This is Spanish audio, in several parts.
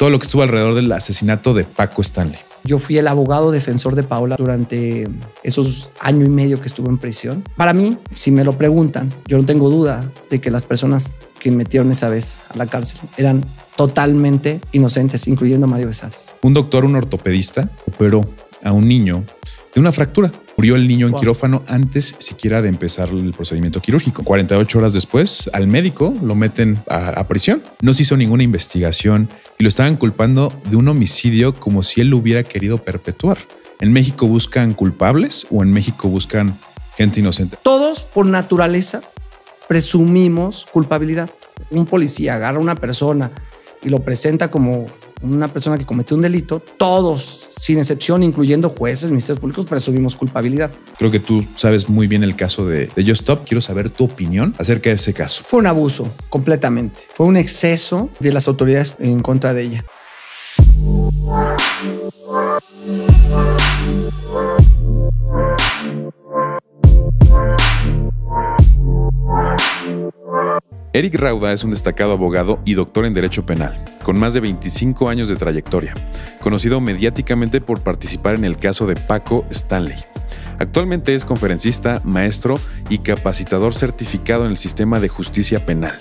todo lo que estuvo alrededor del asesinato de Paco Stanley. Yo fui el abogado defensor de Paula durante esos año y medio que estuvo en prisión. Para mí, si me lo preguntan, yo no tengo duda de que las personas que metieron esa vez a la cárcel eran totalmente inocentes, incluyendo a Mario Besas. Un doctor, un ortopedista, operó a un niño de una fractura. Murió el niño en quirófano antes siquiera de empezar el procedimiento quirúrgico. 48 horas después, al médico lo meten a, a, prisión. No se hizo ninguna investigación y lo estaban culpando de un homicidio como si él lo hubiera querido perpetuar. En México buscan culpables o en México buscan gente inocente. Todos por naturaleza presumimos culpabilidad. Un policía agarra a una persona y lo presenta como una persona que cometió un delito, todos, sin excepción, incluyendo jueces, ministerios públicos, presumimos culpabilidad. Creo que tú sabes muy bien el caso de, de Just Stop. Quiero saber tu opinión acerca de ese caso. Fue un abuso, completamente. Fue un exceso de las autoridades en contra de ella. Eric Rauda es un destacado abogado y doctor en Derecho Penal, con más de 25 años de trayectoria, conocido mediáticamente por participar en el caso de Paco Stanley. Actualmente es conferencista, maestro y capacitador certificado en el sistema de justicia penal.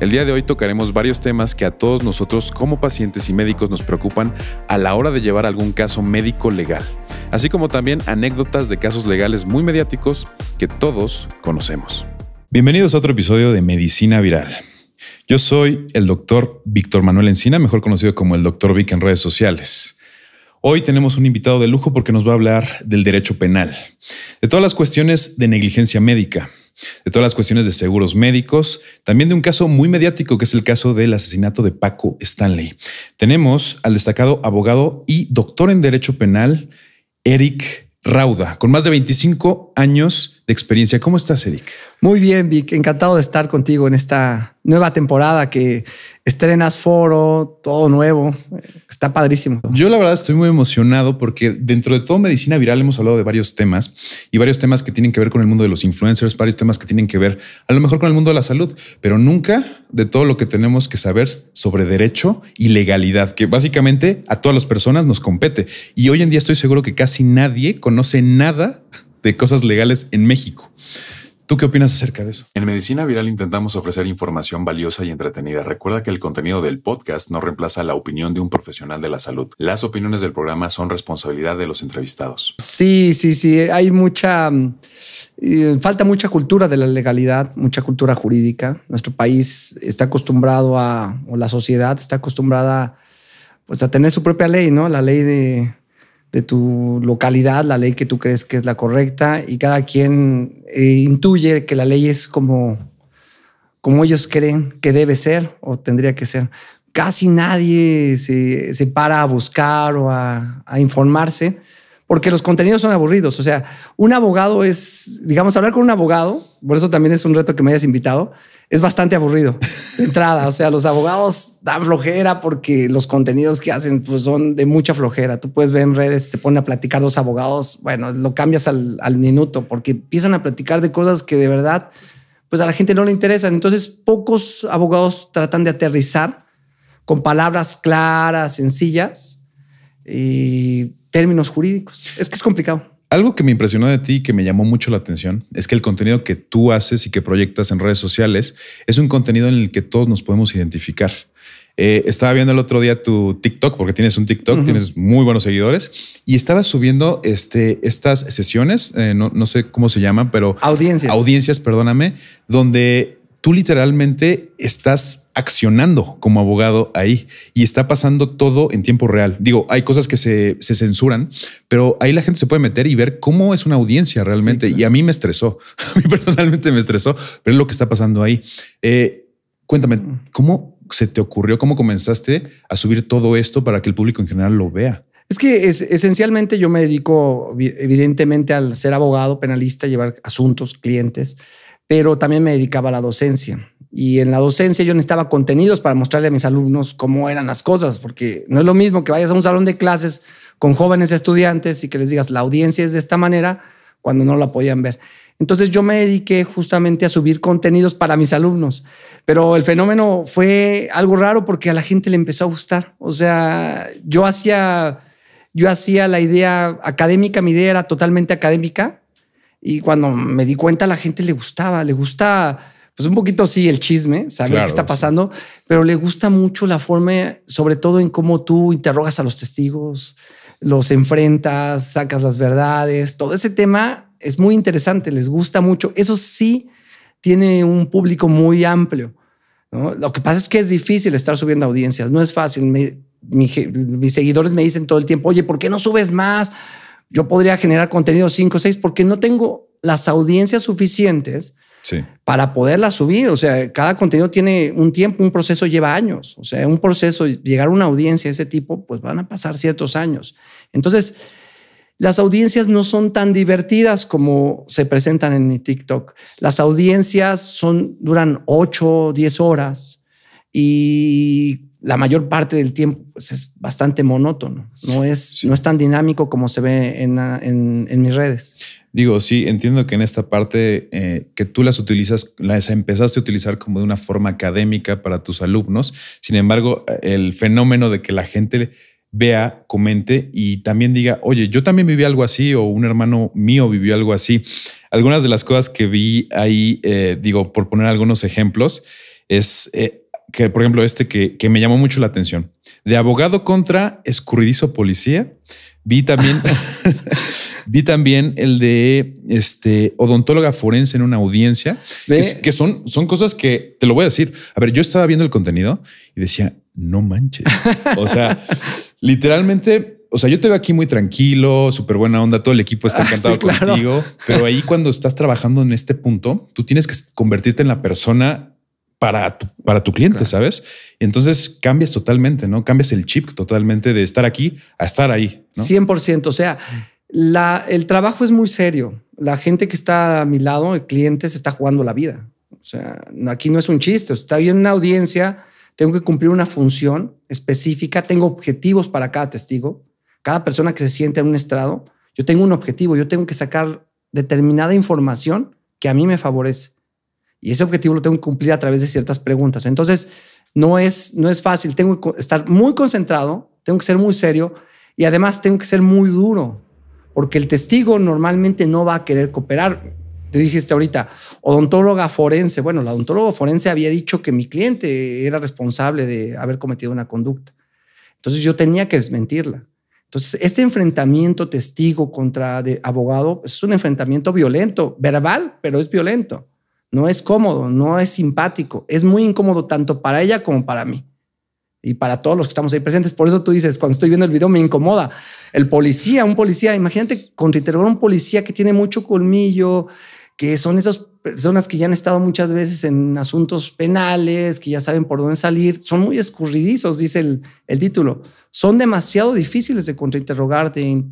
El día de hoy tocaremos varios temas que a todos nosotros como pacientes y médicos nos preocupan a la hora de llevar algún caso médico legal, así como también anécdotas de casos legales muy mediáticos que todos conocemos. Bienvenidos a otro episodio de Medicina Viral. Yo soy el doctor Víctor Manuel Encina, mejor conocido como el doctor Vic en redes sociales. Hoy tenemos un invitado de lujo porque nos va a hablar del derecho penal, de todas las cuestiones de negligencia médica, de todas las cuestiones de seguros médicos, también de un caso muy mediático que es el caso del asesinato de Paco Stanley. Tenemos al destacado abogado y doctor en derecho penal, Eric Rauda, con más de 25 años de experiencia. ¿Cómo estás, Eric? Muy bien, Vic. Encantado de estar contigo en esta nueva temporada que estrenas foro, todo nuevo. Está padrísimo. Yo la verdad estoy muy emocionado porque dentro de todo medicina viral hemos hablado de varios temas y varios temas que tienen que ver con el mundo de los influencers, varios temas que tienen que ver a lo mejor con el mundo de la salud, pero nunca de todo lo que tenemos que saber sobre derecho y legalidad, que básicamente a todas las personas nos compete. Y hoy en día estoy seguro que casi nadie conoce nada de cosas legales en México. ¿Tú qué opinas acerca de eso? En Medicina Viral intentamos ofrecer información valiosa y entretenida. Recuerda que el contenido del podcast no reemplaza la opinión de un profesional de la salud. Las opiniones del programa son responsabilidad de los entrevistados. Sí, sí, sí. Hay mucha... Mm, eh, falta mucha cultura de la legalidad, mucha cultura jurídica. Nuestro país está acostumbrado a... o la sociedad está acostumbrada pues a tener su propia ley, ¿no? La ley de de tu localidad, la ley que tú crees que es la correcta y cada quien eh, intuye que la ley es como, como ellos creen que debe ser o tendría que ser. Casi nadie se, para a buscar o a, a, informarse porque los contenidos son aburridos. O sea, un abogado es, digamos, hablar con un abogado, por eso también es un reto que me hayas invitado, es bastante aburrido de entrada. O sea, los abogados dan flojera porque los contenidos que hacen pues, son de mucha flojera. Tú puedes ver en redes, se pone a platicar dos abogados. Bueno, lo cambias al, al minuto porque empiezan a platicar de cosas que de verdad pues a la gente no le interesan. Entonces, pocos abogados tratan de aterrizar con palabras claras, sencillas y términos jurídicos. Es que es complicado. Algo que me impresionó de ti y que me llamó mucho la atención es que el contenido que tú haces y que proyectas en redes sociales es un contenido en el que todos nos podemos identificar. Eh, estaba viendo el otro día tu TikTok, porque tienes un TikTok, tienes muy buenos seguidores, y estabas subiendo este, estas sesiones, eh, no, no, sé cómo se llaman, pero... Audiencias. Audiencias, perdóname, donde tú literalmente estás accionando como abogado ahí y está pasando todo en tiempo real. Digo, hay cosas que se, censuran, pero ahí la gente se puede meter y ver cómo es una audiencia realmente. Y a mí me estresó, a mí personalmente me estresó pero es lo que está pasando ahí. Eh, cuéntame, mm. ¿cómo se te ocurrió, cómo comenzaste a subir todo esto para que el público en general lo vea? Es que es, esencialmente yo me dedico evidentemente al ser abogado, penalista, llevar asuntos, clientes pero también me dedicaba a la docencia. Y en la docencia yo necesitaba contenidos para mostrarle a mis alumnos cómo eran las cosas, porque no es lo mismo que vayas a un salón de clases con jóvenes estudiantes y que les digas, la audiencia es de esta manera, cuando no la podían ver. Entonces yo me dediqué justamente a subir contenidos para mis alumnos, pero el fenómeno fue algo raro porque a la gente le empezó a gustar. O sea, yo hacía, yo hacía la idea académica, mi idea era totalmente académica, y cuando me di cuenta, la gente le gustaba, le gusta, pues un poquito sí, el chisme, saber qué está pasando, pero le gusta mucho la forma, sobre todo en cómo tú interrogas a los testigos, los enfrentas, sacas las verdades, todo ese tema es muy interesante, les gusta mucho. Eso sí tiene un público muy amplio. Lo que pasa es que es difícil estar subiendo audiencias, no es fácil. mis seguidores me dicen todo el tiempo, oye, ¿por qué no subes más? yo podría generar contenido 5 o 6 porque no tengo las audiencias suficientes para poderla subir. O sea, cada contenido tiene un tiempo, un proceso lleva años. O sea, un proceso, llegar a una audiencia de ese tipo, pues van a pasar ciertos años. Entonces, las audiencias no son tan divertidas como se presentan en mi TikTok. Las audiencias son, duran 8, 10 horas y la mayor parte del tiempo pues, es bastante monótono, no es, no es tan dinámico como se ve en, mis redes. Digo, sí, entiendo que en esta parte eh, que tú las utilizas, las empezaste a utilizar como de una forma académica para tus alumnos, sin embargo, el fenómeno de que la gente vea, comente y también diga, oye, yo también viví algo así o un hermano mío vivió algo así. Algunas de las cosas que vi ahí, eh, digo, por poner algunos ejemplos, es... Eh, que por ejemplo este que, me llamó mucho la atención. De abogado contra escurridizo policía. Vi también, vi también el de este odontóloga forense en una audiencia, que, son, son cosas que te lo voy a decir. A ver, yo estaba viendo el contenido y decía, no manches. O sea, literalmente, o sea, yo te veo aquí muy tranquilo, súper buena onda, todo el equipo está ah, encantado contigo, pero ahí cuando estás trabajando en este punto, tú tienes que convertirte en la persona para tu, para tu cliente, ¿sabes? Y entonces cambias totalmente, ¿no? Cambias el chip totalmente de estar aquí a estar ahí. 100%. O sea, la, el trabajo es muy serio. La gente que está a mi lado, el cliente, se está jugando la vida. O sea, aquí no es un chiste. está estoy en una audiencia, tengo que cumplir una función específica, tengo objetivos para cada testigo. Cada persona que se siente en un estrado, yo tengo un objetivo, yo tengo que sacar determinada información que a mí me favorece. Y ese objetivo lo tengo que cumplir a través de ciertas preguntas. Entonces, no es, no es fácil. Tengo que estar muy concentrado, tengo que ser muy serio y además tengo que ser muy duro, porque el testigo normalmente no va a querer cooperar. Te dijiste ahorita, odontóloga forense. Bueno, la odontóloga forense había dicho que mi cliente era responsable de haber cometido una conducta. Entonces yo tenía que desmentirla. Entonces, este enfrentamiento testigo contra de abogado es un enfrentamiento violento, verbal, pero es violento. No es cómodo, no es simpático, es muy incómodo tanto para ella como para mí y para todos los que estamos ahí presentes. Por eso tú dices, cuando estoy viendo el video me incomoda. El policía, un policía, imagínate contrainterrogar a un policía que tiene mucho colmillo, que son esas personas que ya han estado muchas veces en asuntos penales, que ya saben por dónde salir, son muy escurridizos, dice el, título. Son demasiado difíciles de contrainterrogar, de,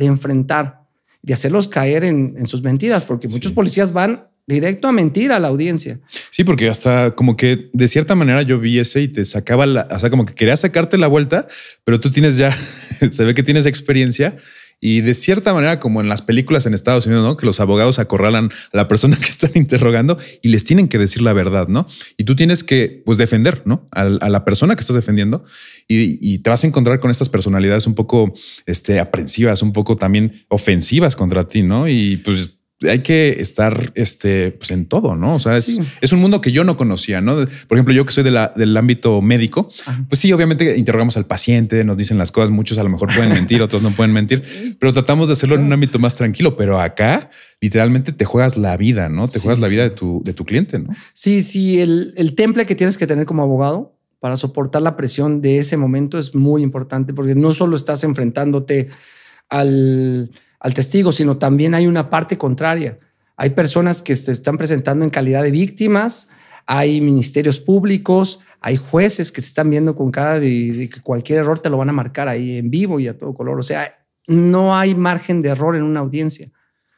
enfrentar, de hacerlos caer en, sus mentiras, porque muchos policías van directo a mentir a la audiencia. Sí, porque hasta como que de cierta manera yo vi ese y te sacaba la, o sea, como que quería sacarte la vuelta, pero tú tienes ya, se ve que tienes experiencia y de cierta manera, como en las películas en Estados Unidos, ¿no? Que los abogados acorralan a la persona que están interrogando y les tienen que decir la verdad, ¿no? Y tú tienes que, pues, defender, ¿no? A, la persona que estás defendiendo y, y, te vas a encontrar con estas personalidades un poco este, aprensivas, un poco también ofensivas contra ti, ¿no? Y pues hay que estar este, pues en todo, ¿no? O sea, es, un mundo que yo no conocía, ¿no? Por ejemplo, yo que soy del ámbito médico, pues sí, obviamente interrogamos al paciente, nos dicen las cosas, muchos a lo mejor pueden mentir, otros no pueden mentir, pero tratamos de hacerlo en un ámbito más tranquilo, pero acá literalmente te juegas la vida, ¿no? Te juegas la vida de, tu, de tu cliente, ¿no? Sí, sí, el, el temple que tienes que tener como abogado para soportar la presión de ese momento es muy importante porque no solo estás enfrentándote al al testigo, sino también hay una parte contraria. Hay personas que se están presentando en calidad de víctimas, hay ministerios públicos, hay jueces que se están viendo con cara de, que cualquier error te lo van a marcar ahí en vivo y a todo color. O sea, no hay margen de error en una audiencia.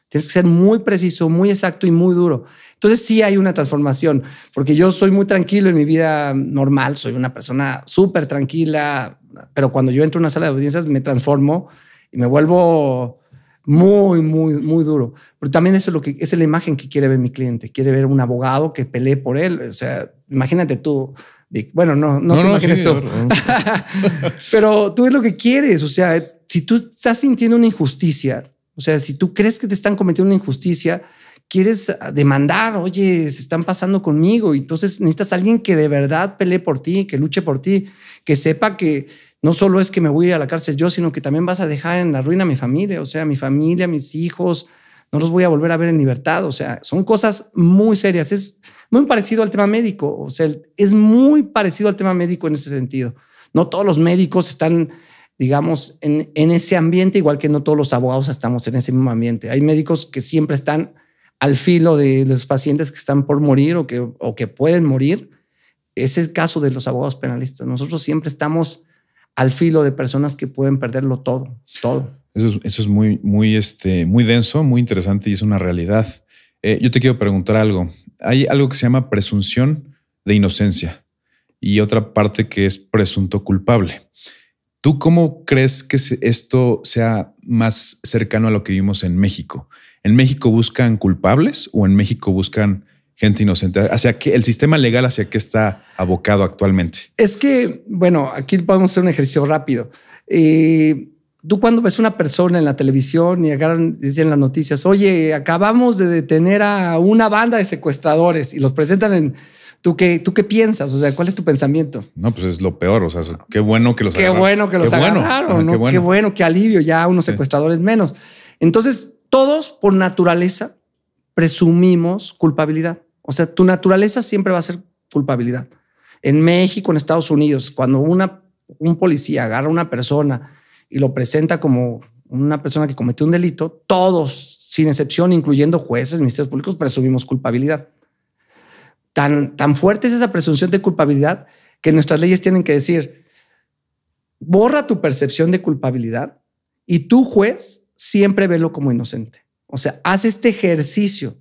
Tienes que ser muy preciso, muy exacto y muy duro. Entonces sí hay una transformación, porque yo soy muy tranquilo en mi vida normal, soy una persona súper tranquila, pero cuando yo entro a una sala de audiencias me transformo y me vuelvo muy, muy, muy duro. Pero también eso es lo que es la imagen que quiere ver mi cliente. Quiere ver un abogado que pelee por él. O sea, imagínate tú, Bueno, no, no, te imagines tú. Pero tú es lo que quieres. O sea, si tú estás sintiendo una injusticia, o sea, si tú crees que te están cometiendo una injusticia, quieres demandar, oye, se están pasando conmigo. Y entonces necesitas alguien que de verdad pelee por ti, que luche por ti, que sepa que no solo es que me voy a ir a la cárcel yo, sino que también vas a dejar en la ruina a mi familia, o sea, mi familia, mis hijos, no los voy a volver a ver en libertad, o sea, son cosas muy serias, es muy parecido al tema médico, o sea, es muy parecido al tema médico en ese sentido. No todos los médicos están, digamos, en, en ese ambiente, igual que no todos los abogados estamos en ese mismo ambiente. Hay médicos que siempre están al filo de los pacientes que están por morir o que, o que pueden morir. Ese es el caso de los abogados penalistas. Nosotros siempre estamos al filo de personas que pueden perderlo todo, todo. Eso es, muy, muy, este, muy denso, muy interesante y es una realidad. Eh, yo te quiero preguntar algo. Hay algo que se llama presunción de inocencia y otra parte que es presunto culpable. ¿Tú cómo crees que esto sea más cercano a lo que vimos en México? ¿En México buscan culpables o en México buscan gente inocente? ¿Hacia qué el sistema legal hacia qué está abocado actualmente? Es que, bueno, aquí podemos hacer un ejercicio rápido. Eh, tú cuando ves una persona en la televisión y agarran, dicen las noticias, oye, acabamos de detener a una banda de secuestradores y los presentan en, ¿Tú qué, ¿Tú qué piensas? O sea, ¿cuál es tu pensamiento? No, pues es lo peor. O sea, qué bueno que los qué Bueno que los qué agarraron, bueno. qué bueno. Qué alivio, ya unos secuestradores menos. Entonces, todos por naturaleza presumimos culpabilidad. O sea, tu naturaleza siempre va a ser culpabilidad. En México, en Estados Unidos, cuando un policía agarra a una persona y lo presenta como una persona que cometió un delito, todos, sin excepción, incluyendo jueces, ministerios públicos, presumimos culpabilidad. Tan, fuerte es esa presunción de culpabilidad que nuestras leyes tienen que decir, borra tu percepción de culpabilidad y tu juez, siempre velo como inocente. O sea, haz este ejercicio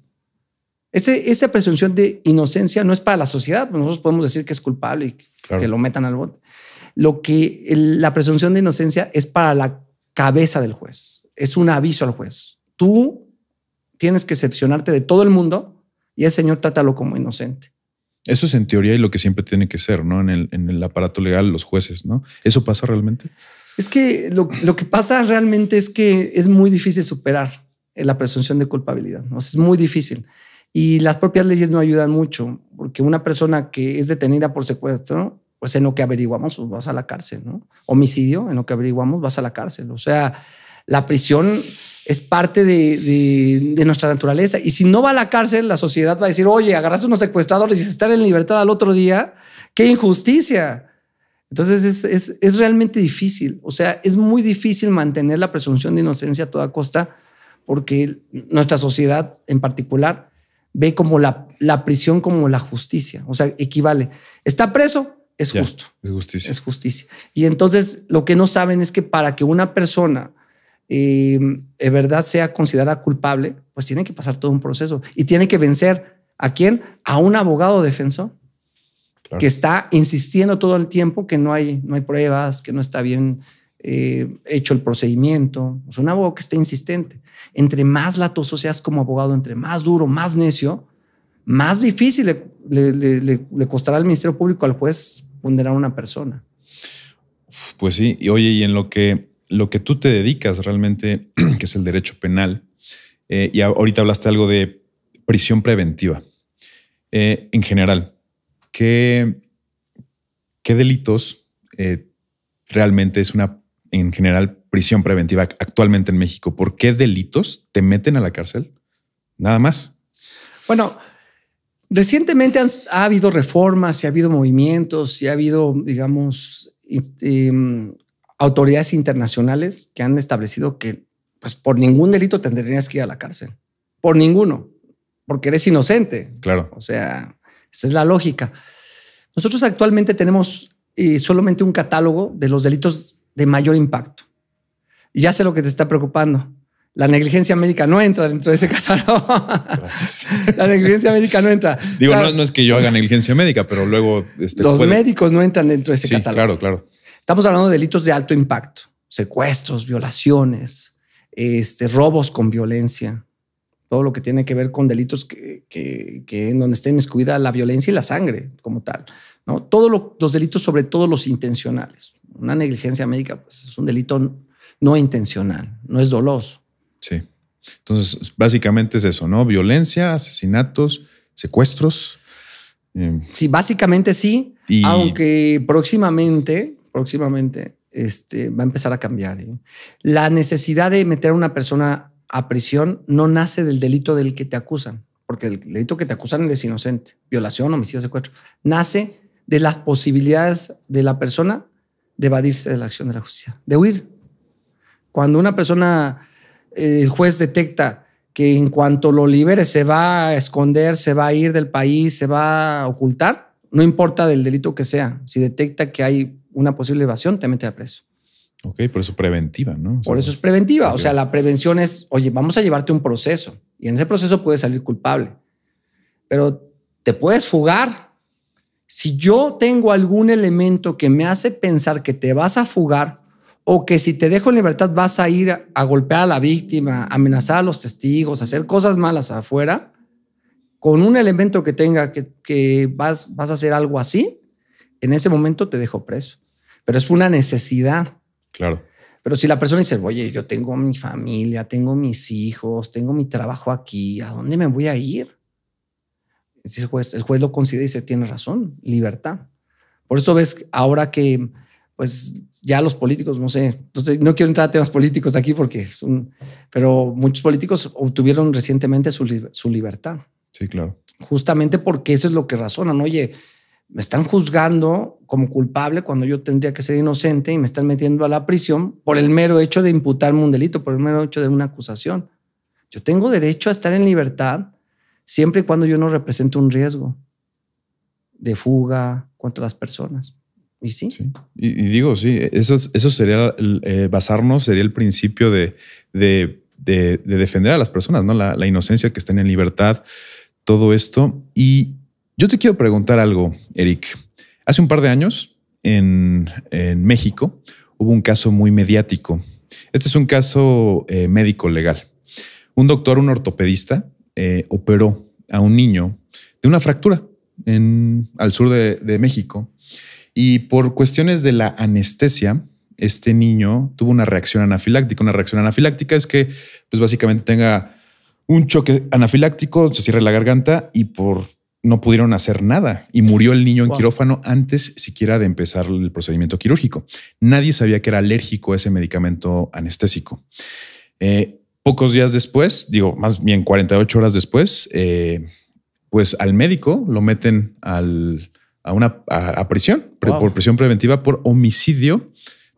esa presunción de inocencia no es para la sociedad, pues nosotros podemos decir que es culpable y que lo metan al bote. Lo que la presunción de inocencia es para la cabeza del juez, es un aviso al juez. Tú tienes que excepcionarte de todo el mundo y el señor trátalo como inocente. Eso es en teoría y lo que siempre tiene que ser, ¿no? En el, en el aparato legal, los jueces, ¿no? ¿Eso pasa realmente? Es que lo, lo, que pasa realmente es que es muy difícil superar la presunción de culpabilidad, ¿no? es muy difícil. Y las propias leyes no ayudan mucho, porque una persona que es detenida por secuestro, pues en lo que averiguamos pues vas a la cárcel, ¿no? Homicidio, en lo que averiguamos vas a la cárcel. O sea, la prisión es parte de, de, nuestra naturaleza. Y si no va a la cárcel, la sociedad va a decir, oye, agarras unos secuestradores y estar están en libertad al otro día. ¡Qué injusticia! Entonces es, es, realmente difícil. O sea, es muy difícil mantener la presunción de inocencia a toda costa porque nuestra sociedad en particular ve como la, la prisión como la justicia, o sea, equivale. Está preso, es justo. Es justicia. Es justicia. Y entonces lo que no saben es que para que una persona eh, de verdad sea considerada culpable, pues tiene que pasar todo un proceso y tiene que vencer a quién? A un abogado defensor que está insistiendo todo el tiempo que no hay, no hay pruebas, que no está bien eh, hecho el procedimiento. Es un abogado que está insistente. Entre más latoso seas como abogado, entre más duro, más necio, más difícil le, costará al Ministerio Público al juez ponderar a una persona. Pues sí, y oye, y en lo que, lo que tú te dedicas realmente, que es el derecho penal, eh, y ahorita hablaste algo de prisión preventiva. Eh, en general, ¿qué, qué delitos eh, realmente es una, en general, prisión preventiva actualmente en México? ¿Por qué delitos te meten a la cárcel? Nada más. Bueno, recientemente ha habido reformas y ha habido movimientos y ha habido, digamos, em, autoridades internacionales que han establecido que pues, por ningún delito tendrías que ir a la cárcel. Por ninguno. Porque eres inocente. Claro. O sea, esa es la lógica. Nosotros actualmente tenemos eh, solamente un catálogo de los delitos de mayor impacto ya sé lo que te está preocupando. La negligencia médica no entra dentro de ese catálogo. La negligencia médica no entra. Digo, no, es que yo haga negligencia médica, pero luego... Este, los médicos no entran dentro de ese sí, catálogo. Claro, claro. Estamos hablando de delitos de alto impacto, secuestros, violaciones, este, robos con violencia, todo lo que tiene que ver con delitos que, en donde esté inmiscuida la violencia y la sangre como tal. ¿no? Todos los delitos, sobre todo los intencionales. Una negligencia médica pues, es un delito no intencional, no es doloso. Sí. Entonces, básicamente es eso, ¿no? Violencia, asesinatos, secuestros. Em, sí, básicamente sí. Aunque próximamente, próximamente, este, va a empezar a cambiar. ¿eh? La necesidad de meter a una persona a prisión no nace del delito del que te acusan, porque el delito que te acusan es inocente, violación, homicidio, secuestro. Nace de las posibilidades de la persona de evadirse de la acción de la justicia, de huir. Cuando una persona, eh, el juez detecta que en cuanto lo libere se va a esconder, se va a ir del país, se va a ocultar, no importa del delito que sea, si detecta que hay una posible evasión, te mete a preso. Ok, por eso preventiva, ¿no? por eso es preventiva. O sea, la prevención es, oye, vamos a llevarte un proceso y en ese proceso puedes salir culpable, pero te puedes fugar. Si yo tengo algún elemento que me hace pensar que te vas a fugar, o que si te dejo en libertad vas a ir a, golpear a la víctima, amenazar a los testigos, hacer cosas malas afuera, con un elemento que tenga que, vas, vas a hacer algo así, en ese momento te dejo preso. Pero es una necesidad. Claro. Pero si la persona dice, oye, yo tengo mi familia, tengo mis hijos, tengo mi trabajo aquí, ¿a dónde me voy a ir? El el juez lo considera y dice, tiene razón, libertad. Por eso ves ahora que pues ya los políticos, no sé, entonces no quiero entrar a temas políticos aquí porque es un... pero muchos políticos obtuvieron recientemente su, su libertad. Sí, claro. Justamente porque eso es lo que razonan. Oye, me están juzgando como culpable cuando yo tendría que ser inocente y me están metiendo a la prisión por el mero hecho de imputarme un delito, por el mero hecho de una acusación. Yo tengo derecho a estar en libertad siempre y cuando yo no represente un riesgo de fuga contra las personas. Y sí. sí. Y, digo, sí, eso, sería eh, basarnos, sería el principio de, defender a las personas, ¿no? La, inocencia, que estén en libertad, todo esto. Y yo te quiero preguntar algo, Eric. Hace un par de años en, México hubo un caso muy mediático. Este es un caso eh, médico legal. Un doctor, un ortopedista, eh, operó a un niño de una fractura en, al sur de, de México y por cuestiones de la anestesia, este niño tuvo una reacción anafiláctica. Una reacción anafiláctica es que, pues básicamente tenga un choque anafiláctico, se cierra la garganta y por no pudieron hacer nada y murió el niño en quirófano antes siquiera de empezar el procedimiento quirúrgico. Nadie sabía que era alérgico a ese medicamento anestésico. Eh, pocos días después, digo, más bien 48 horas después, eh, pues al médico lo meten al, a una a, prisión por prisión preventiva por homicidio.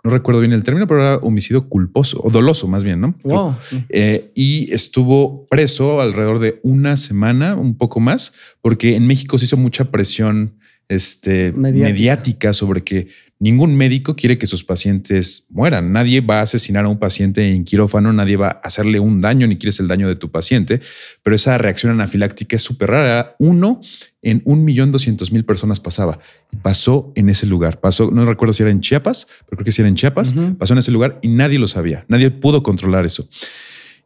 No recuerdo bien el término, pero era homicidio culposo o doloso más bien, ¿no? Eh, y estuvo preso alrededor de una semana, un poco más, porque en México se hizo mucha presión este, mediática sobre que Ningún médico quiere que sus pacientes mueran. Nadie va a asesinar a un paciente en quirófano, nadie va a hacerle un daño, ni quieres el daño de tu paciente, pero esa reacción anafiláctica es súper rara. Uno en un millón doscientos mil personas pasaba. pasó en ese lugar. Pasó, no recuerdo si era en Chiapas, pero creo que si era en Chiapas, pasó en ese lugar y nadie lo sabía. Nadie pudo controlar eso.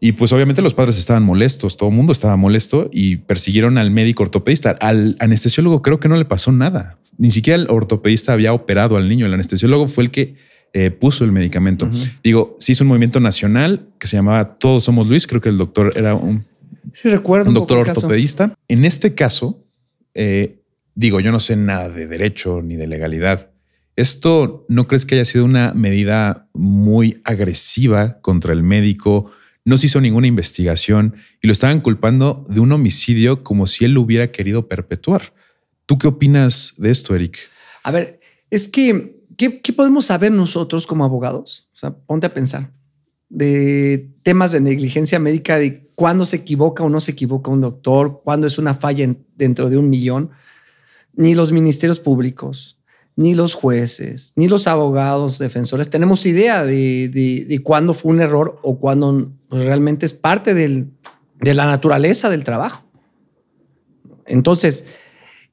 Y pues obviamente los padres estaban molestos, todo el mundo estaba molesto y persiguieron al médico ortopedista. Al anestesiólogo creo que no le pasó nada. Ni siquiera el ortopedista había operado al niño. El anestesiólogo fue el que eh, puso el medicamento. Digo, se hizo un movimiento nacional que se llamaba Todos Somos Luis. Creo que el doctor era un, un doctor ortopedista. En este caso, eh, digo, yo no sé nada de derecho ni de legalidad. ¿Esto no crees que haya sido una medida muy agresiva contra el médico? no se hizo ninguna investigación y lo estaban culpando de un homicidio como si él lo hubiera querido perpetuar. ¿Tú qué opinas de esto, Eric? A ver, es que, ¿qué, podemos saber nosotros como abogados? O sea, ponte a pensar de temas de negligencia médica, de cuándo se equivoca o no se equivoca un doctor, cuándo es una falla dentro de un millón, ni los ministerios públicos, ni los jueces, ni los abogados, defensores, tenemos idea de, cuándo fue un error o cuándo realmente es parte de la naturaleza del trabajo. Entonces,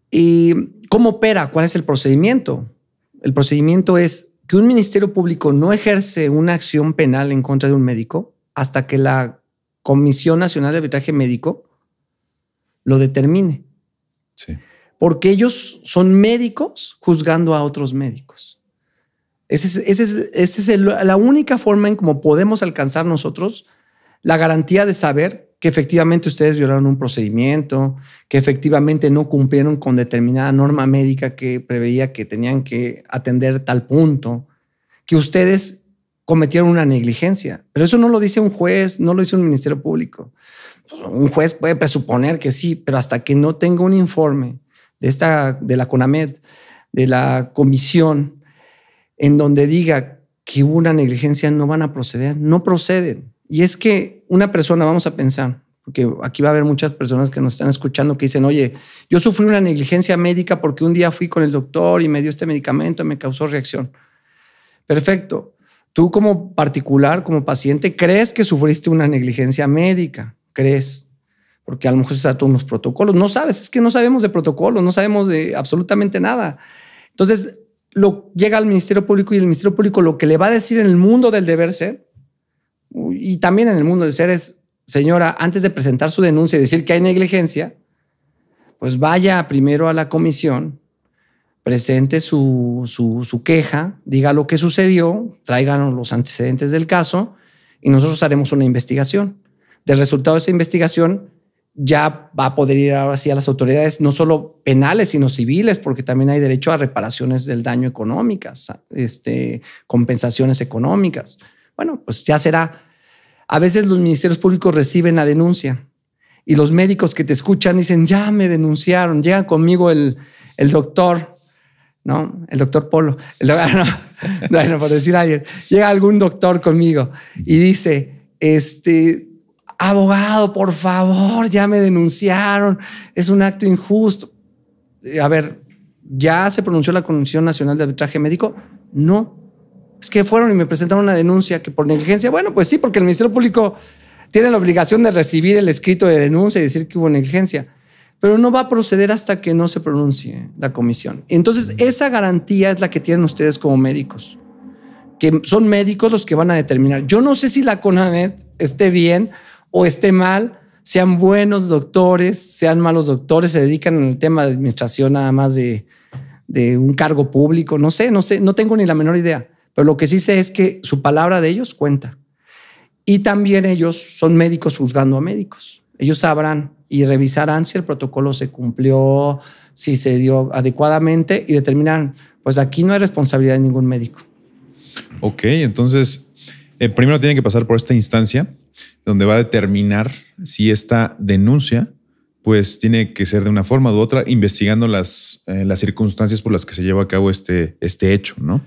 ¿y ¿cómo opera? ¿Cuál es el procedimiento? El procedimiento es que un ministerio público no ejerce una acción penal en contra de un médico hasta que la Comisión Nacional de Arbitraje Médico lo determine. Sí porque ellos son médicos juzgando a otros médicos. Esa es, la única forma en cómo podemos alcanzar nosotros la garantía de saber que efectivamente ustedes violaron un procedimiento, que efectivamente no cumplieron con determinada norma médica que preveía que tenían que atender tal punto, que ustedes cometieron una negligencia. Pero eso no lo dice un juez, no lo dice un ministerio público. Un juez puede presuponer que sí, pero hasta que no tenga un informe de, esta, de la CONAMED, de la comisión, en donde diga que hubo una negligencia, no van a proceder, no proceden. Y es que una persona, vamos a pensar, porque aquí va a haber muchas personas que nos están escuchando que dicen, oye, yo sufrí una negligencia médica porque un día fui con el doctor y me dio este medicamento y me causó reacción. Perfecto. Tú como particular, como paciente, crees que sufriste una negligencia médica, crees porque a lo mejor se de unos protocolos. No sabes, es que no sabemos de protocolos, no sabemos de absolutamente nada. Entonces, lo llega al Ministerio Público y el Ministerio Público lo que le va a decir en el mundo del deber ser y también en el mundo del ser es, señora, antes de presentar su denuncia y decir que hay negligencia, pues vaya primero a la comisión, presente su, su queja, diga lo que sucedió, traigan los antecedentes del caso y nosotros haremos una investigación. Del resultado de esa investigación, ya va a poder ir ahora a las autoridades, no solo penales, sino civiles, porque también hay derecho a reparaciones del daño económicas, este, compensaciones económicas. Bueno, pues ya será. A veces los ministerios públicos reciben la denuncia y los médicos que te escuchan dicen, ya me denunciaron, llega conmigo el, doctor, ¿no? El doctor Polo, bueno, por decir alguien llega algún doctor conmigo y dice, este, abogado, por favor, ya me denunciaron, es un acto injusto. Eh, a ver, ¿ya se pronunció la Comisión Nacional de Arbitraje Médico? No. Es que fueron y me presentaron una denuncia que por negligencia, bueno, pues sí, porque el Ministerio Público tiene la obligación de recibir el escrito de denuncia y decir que hubo negligencia, pero no va a proceder hasta que no se pronuncie la comisión. Entonces, esa garantía es la que tienen ustedes como médicos, que son médicos los que van a determinar. Yo no sé si la CONAMED esté bien o esté mal, sean buenos doctores, sean malos doctores, se dedican al tema de administración nada más de, un cargo público, no sé, no sé, no tengo ni la menor idea, pero lo que sí sé es que su palabra de ellos cuenta. Y también ellos son médicos juzgando a médicos. Ellos sabrán y revisarán si el protocolo se cumplió, si se dio adecuadamente y determinarán, pues aquí no hay responsabilidad de ningún médico. Ok, entonces, eh, primero tienen que pasar por esta instancia donde va a determinar si esta denuncia pues tiene que ser de una forma u otra, investigando las, eh, las circunstancias por las que se lleva a cabo este, este hecho, ¿no?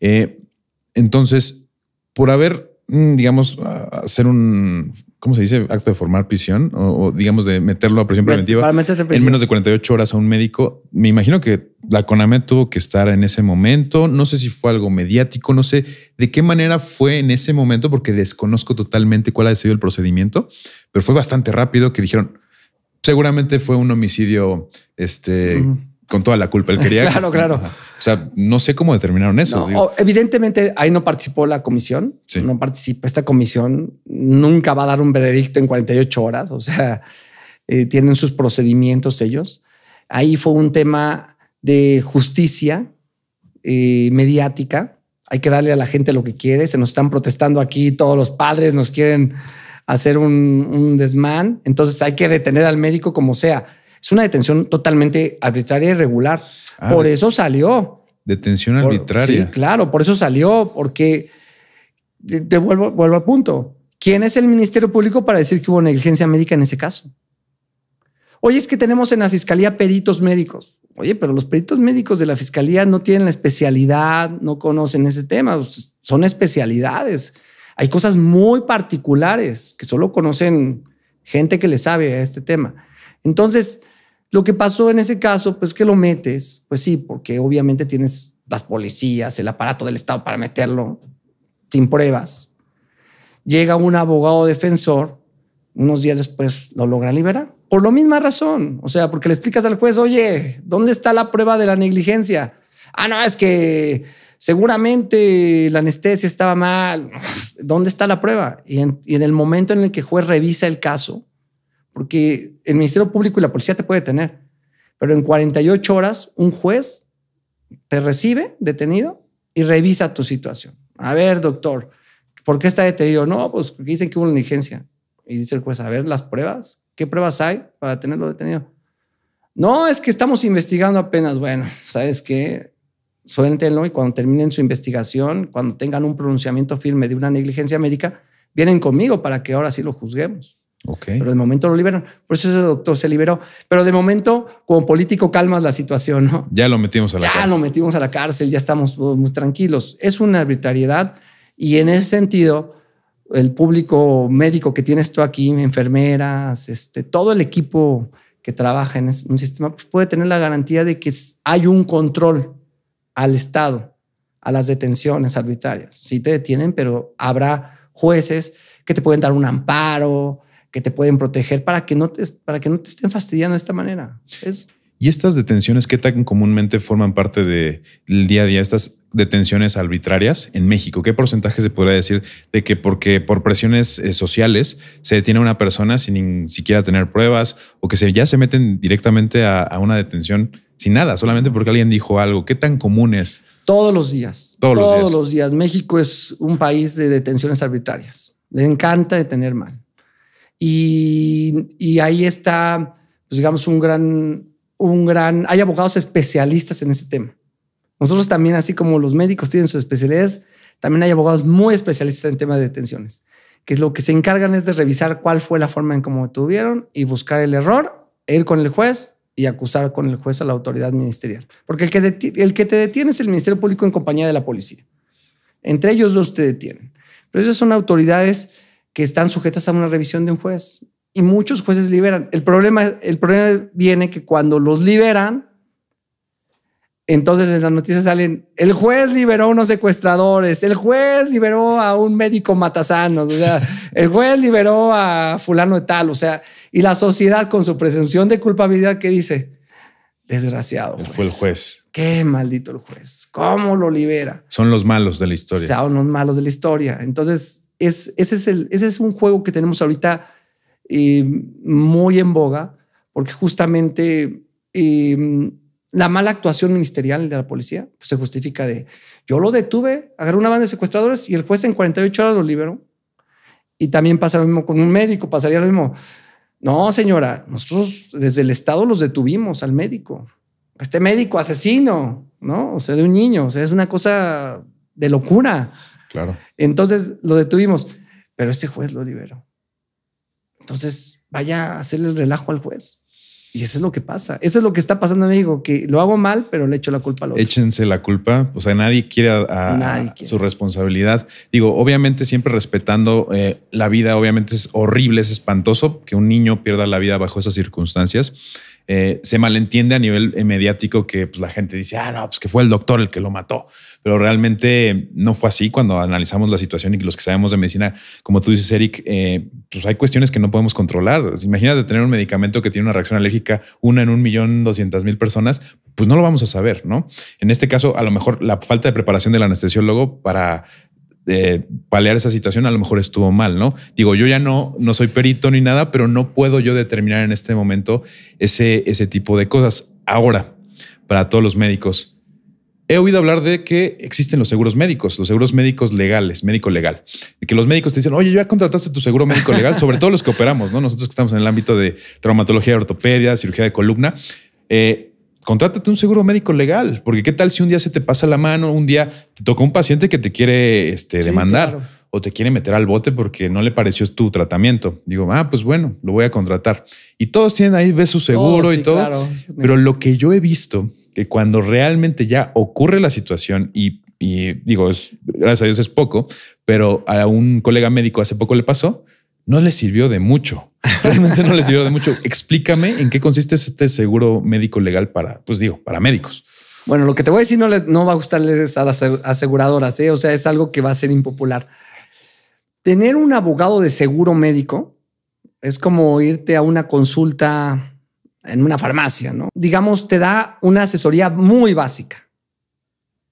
Eh, entonces, por haber, mm, digamos, hacer un, ¿cómo se dice? Acto de formar prisión o, digamos de meterlo a prisión preventiva. En menos de 48 horas a un médico. Me imagino que la CONAME tuvo que estar en ese momento. No sé si fue algo mediático, no sé de qué manera fue en ese momento, porque desconozco totalmente cuál ha sido el procedimiento, pero fue bastante rápido que dijeron, seguramente fue un homicidio, este con toda la culpa. Él quería. claro, claro. O sea, no sé cómo determinaron eso. No, Evidentemente, ahí no participó la comisión. No participa esta comisión. Nunca va a dar un veredicto en 48 horas. O sea, eh, tienen sus procedimientos ellos. Ahí fue un tema de justicia eh, mediática. Hay que darle a la gente lo que quiere. Se nos están protestando aquí todos los padres, nos quieren hacer un, un desmán. Entonces hay que detener al médico como sea es una detención totalmente arbitraria y regular. Ah, por eso salió. Detención arbitraria. sí, claro, por eso salió, porque te, vuelvo, vuelvo al punto. ¿Quién es el Ministerio Público para decir que hubo negligencia médica en ese caso? Oye, es que tenemos en la fiscalía peritos médicos. Oye, pero los peritos médicos de la fiscalía no tienen la especialidad, no conocen ese tema, son especialidades. Hay cosas muy particulares que solo conocen gente que le sabe a este tema. Entonces, lo que pasó en ese caso, pues que lo metes, pues sí, porque obviamente tienes las policías, el aparato del Estado para meterlo sin pruebas. Llega un abogado defensor, unos días después lo logra liberar. Por la misma razón, o sea, porque le explicas al juez, oye, ¿dónde está la prueba de la negligencia? Ah, no, es que seguramente la anestesia estaba mal. ¿Dónde está la prueba? Y en, y en el momento en el que el juez revisa el caso, porque el Ministerio Público y la policía te puede detener, pero en 48 horas un juez te recibe detenido y revisa tu situación. A ver, doctor, ¿por qué está detenido? No, pues porque dicen que hubo una negligencia. Y dice el juez, a ver las pruebas, ¿qué pruebas hay para tenerlo detenido? No, es que estamos investigando apenas. Bueno, ¿sabes qué? Suéltenlo y cuando terminen su investigación, cuando tengan un pronunciamiento firme de una negligencia médica, vienen conmigo para que ahora sí lo juzguemos. Pero de momento lo liberan. Por eso ese doctor se liberó. Pero de momento, como político, calmas la situación, ¿no? Ya lo metimos a la cárcel. Ya lo metimos a la cárcel, ya estamos muy tranquilos. Es una arbitrariedad y en ese sentido, el público médico que tienes tú aquí, enfermeras, este, todo el equipo que trabaja en un sistema, pues, puede tener la garantía de que hay un control al Estado, a las detenciones arbitrarias. Sí te detienen, pero habrá jueces que te pueden dar un amparo, que te pueden proteger para que no te, para que no te estén fastidiando de esta manera. ¿Y estas detenciones qué tan comúnmente forman parte del día a día? Estas detenciones arbitrarias en México, ¿qué porcentaje se podría decir de que porque por presiones eh, sociales se detiene una persona sin ni siquiera tener pruebas o que se, ya se meten directamente a, una detención sin nada, solamente porque alguien dijo algo? ¿Qué tan común es? Todos los días. Todos, los, días. los días. México es un país de detenciones arbitrarias. Le encanta detener mal. Y, ahí está, pues digamos, un gran, un gran, hay abogados especialistas en ese tema. Nosotros también, así como los médicos tienen sus especialidades, también hay abogados muy especialistas en temas de detenciones, que es lo que se encargan es de revisar cuál fue la forma en cómo tuvieron y buscar el error, ir con el juez y acusar con el juez a la autoridad ministerial. Porque el que, el que te detiene es el Ministerio Público en compañía de la policía. Entre ellos dos te detienen. Pero esas son autoridades que están sujetas a una revisión de un juez. Y muchos jueces liberan. El problema, el problema viene que cuando los liberan, entonces en las noticias salen, el juez liberó a unos secuestradores, el juez liberó a un médico matasano, el juez liberó a fulano de tal, o sea, y la sociedad con su presunción de culpabilidad que dice, desgraciado. Fue el juez. Qué maldito el juez. ¿Cómo lo libera? Son los malos de la historia. Son los malos de la historia. Entonces, ese, es el, ese es un juego que tenemos ahorita eh, muy en boga, porque justamente em, la mala actuación ministerial de la policía pues, se justifica de yo lo detuve, agarré una banda de secuestradores y el juez en 48 horas lo liberó. Y también pasa lo mismo con un médico, pasaría lo mismo. No, señora, nosotros desde el Estado los detuvimos al médico. Este médico asesino, ¿no? O sea, de un niño, o sea, es una cosa de locura. Claro. Entonces lo detuvimos, pero ese juez lo liberó. Entonces vaya a hacerle el relajo al juez. Y eso es lo que pasa. Eso es lo que está pasando en que lo hago mal, pero le echo la culpa los Échense la culpa. O sea, nadie quiere, a, su responsabilidad. Digo, obviamente siempre respetando eh, la vida. Obviamente es horrible, es espantoso que un niño pierda la vida bajo esas circunstancias eh, se malentiende a nivel eh, mediático que pues, la gente dice, ah, no, pues que fue el doctor el que lo mató. Pero realmente no fue así cuando analizamos la situación y los que sabemos de medicina, como tú dices, Eric, eh, pues hay cuestiones que no podemos controlar. Imagínate tener un medicamento que tiene una reacción alérgica, una en un millón doscientas mil personas, pues no lo vamos a saber, ¿no? En este caso, a lo mejor la falta de preparación del anestesiólogo para eh, palear esa situación a lo mejor estuvo mal, ¿no? Digo, yo ya no, no soy perito ni nada, pero no puedo yo determinar en este momento ese, ese tipo de cosas. Ahora, para todos los médicos, he oído hablar de que existen los seguros médicos, los seguros médicos legales, médico legal, de que los médicos te dicen, oye, ya contrataste tu seguro médico legal, sobre todo los que operamos, ¿no? Nosotros que estamos en el ámbito de traumatología, ortopedia, cirugía de columna, eh, contrátate un seguro médico legal, porque qué tal si un día se te pasa la mano, un día te toca un paciente que te quiere este, demandar o te quiere meter al bote porque no le pareció tu tratamiento. Digo, ah, pues bueno, lo voy a contratar. Y todos tienen ahí, su seguro oh, y todo. Pero lo que yo he visto, que cuando realmente ya ocurre la situación y, digo, gracias a Dios es poco, pero a un colega médico hace poco le pasó, no le sirvió de mucho. Realmente no le sirvió de mucho. Explícame en qué consiste este seguro médico legal para, pues digo, para médicos. Bueno, lo que te voy a decir no, no va a gustarles a las aseguradoras, ¿eh? o sea, es algo que va a ser impopular. Tener un abogado de seguro médico es como irte a una consulta en una farmacia, ¿no? Digamos, te da una asesoría muy básica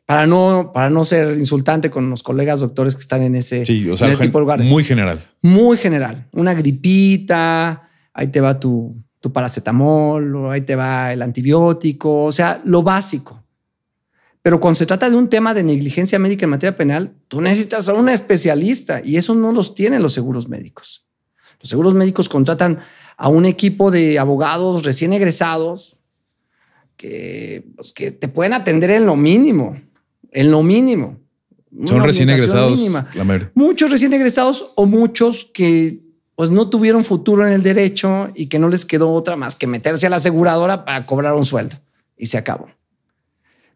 para no, para no ser insultante con los colegas doctores que están en ese, sí, o sea, Muy general. Muy general. Una gripita, ahí te va tu, paracetamol, ahí te va el antibiótico, o sea, lo básico. Pero cuando se trata de un tema de negligencia médica en materia penal, tú necesitas a un especialista y eso no los tienen los seguros médicos. Los seguros médicos contratan a un equipo de abogados recién egresados que, pues, que te pueden atender en lo mínimo en lo mínimo. Son recién egresados. muchos recién egresados o muchos que pues no tuvieron futuro en el derecho y que no les quedó otra más que meterse a la aseguradora para cobrar un sueldo y se acabó.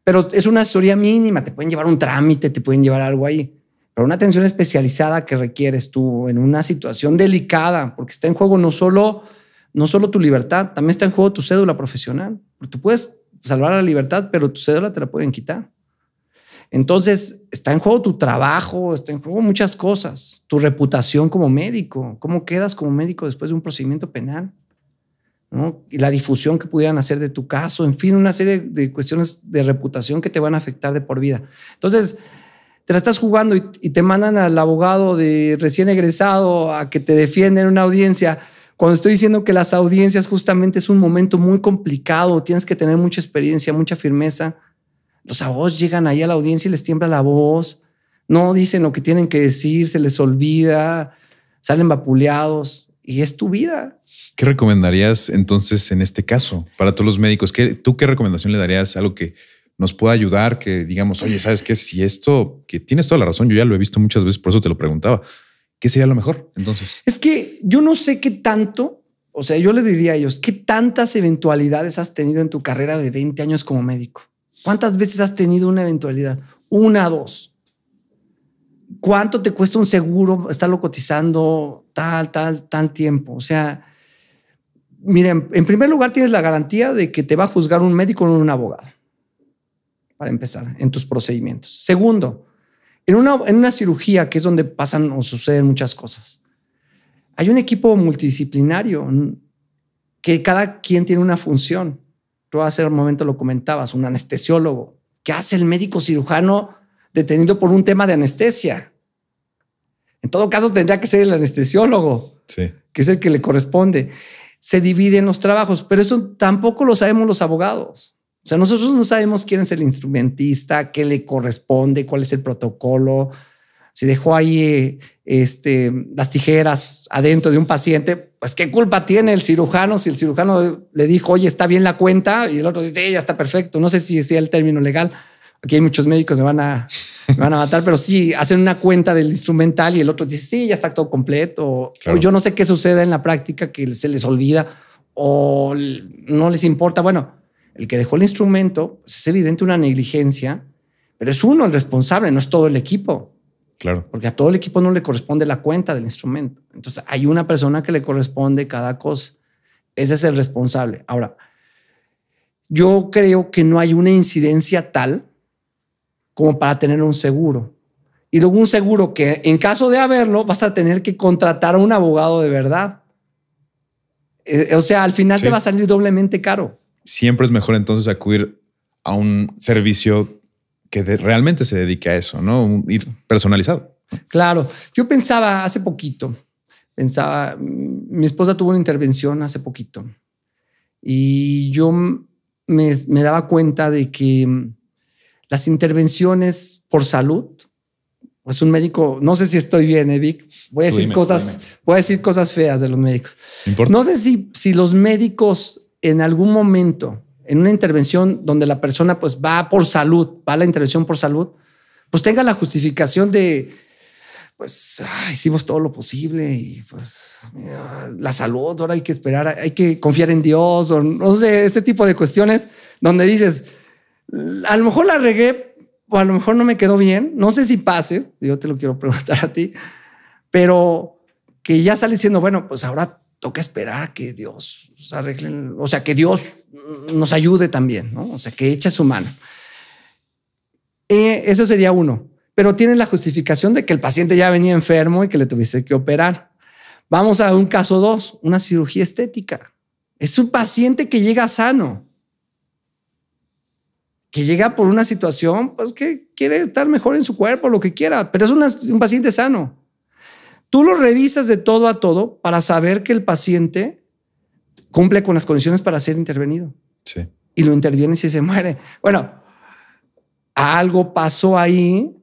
Pero es una asesoría mínima, te pueden llevar un trámite, te pueden llevar algo ahí, pero una atención especializada que requieres tú en una situación delicada, porque está en juego no solo no solo tu libertad, también está en juego tu cédula profesional. porque Tú puedes salvar la libertad, pero tu cédula te la pueden quitar. Entonces, está en juego tu trabajo, está en juego muchas cosas, tu reputación como médico, cómo quedas como médico después de un procedimiento penal, y la difusión que pudieran hacer de tu caso, en fin, una serie de cuestiones de reputación que te van a afectar de por vida. Entonces, te la estás jugando y, te mandan al abogado de recién egresado a que te defienda en una audiencia cuando estoy diciendo que las audiencias justamente es un momento muy complicado, tienes que tener mucha experiencia, mucha firmeza, pues, a vos llegan ahí a la audiencia y les tiembla la voz, no dicen lo que tienen que decir, se les olvida, salen vapuleados y es tu vida. ¿Qué recomendarías entonces en este caso para todos los médicos? ¿Tú qué recomendación le darías? Algo que nos pueda ayudar, que digamos, oye, ¿sabes qué? Si esto, que tienes toda la razón, yo ya lo he visto muchas veces, por eso te lo preguntaba. ¿Qué sería lo mejor entonces? Es que yo no sé qué tanto, o sea, yo le diría a ellos, ¿qué tantas eventualidades has tenido en tu carrera de 20 años como médico? ¿Cuántas veces has tenido una eventualidad? Una, dos. ¿Cuánto te cuesta un seguro estarlo cotizando tal, tal, tal tiempo? O sea, miren, en primer lugar tienes la garantía de que te va a juzgar un médico o un abogado, para empezar, en tus procedimientos. Segundo, en una, en una cirugía, que es donde pasan o suceden muchas cosas, hay un equipo multidisciplinario que cada quien tiene una función. Tú hace un momento lo comentabas, un anestesiólogo. ¿Qué hace el médico cirujano detenido por un tema de anestesia? En todo caso, tendría que ser el anestesiólogo, que es el que le corresponde. Se dividen los trabajos, pero eso tampoco lo sabemos los abogados. O sea, nosotros no sabemos quién es el instrumentista, qué le corresponde, cuál es el protocolo. Si dejó ahí eh, este, las tijeras adentro de un paciente, pues qué culpa tiene el cirujano si el cirujano le dijo, oye, está bien la cuenta y el otro dice, ya está perfecto. No sé si sea el término legal. Aquí hay muchos médicos que van a, me van a matar, pero sí hacen una cuenta del instrumental y el otro dice, sí, ya está todo completo. O yo no sé qué sucede en la práctica que se les olvida o no les importa. Bueno, el que dejó el instrumento pues, es evidente una negligencia, pero es uno el responsable, no es todo el equipo. Claro. Porque a todo el equipo no le corresponde la cuenta del instrumento. Entonces hay una persona que le corresponde cada cosa. Ese es el responsable. Ahora, yo creo que no hay una incidencia tal como para tener un seguro. Y luego un seguro que en caso de haberlo vas a tener que contratar a un abogado de verdad. Eh, o sea, al final te va a salir doblemente caro. Siempre es mejor entonces acudir a un servicio que realmente se dedique a eso, ¿no? Ir personalizado. Claro, yo pensaba hace poquito, pensaba, mm, mi esposa tuvo una intervención hace poquito y yo me, daba cuenta de que mm, las intervenciones por salud, pues un médico, no sé si estoy bien, Evic. ¿eh, voy a decir cosas, voy a decir cosas feas de los médicos. No, no sé si, si los médicos en algún momento en una intervención donde la persona pues va por salud, va a la intervención por salud, pues tenga la justificación de, pues ah, hicimos todo lo posible y pues la salud, ahora hay que esperar, hay que confiar en Dios o no sé, este tipo de cuestiones donde dices, a lo mejor la regué o a lo mejor no me quedó bien, no sé si pase, yo te lo quiero preguntar a ti, pero que ya sale diciendo, bueno, pues ahora toca esperar que Dios arregle, o sea, que Dios nos ayude también, ¿no? O sea, que eche su mano. Eh, eso sería uno. Pero tienes la justificación de que el paciente ya venía enfermo y que le tuviste que operar. Vamos a un caso dos, una cirugía estética. Es un paciente que llega sano, que llega por una situación, pues que quiere estar mejor en su cuerpo, lo que quiera, pero es un paciente sano. Tú lo revisas de todo a todo para saber que el paciente cumple con las condiciones para ser intervenido. Y lo interviene y se muere. Bueno, algo pasó ahí.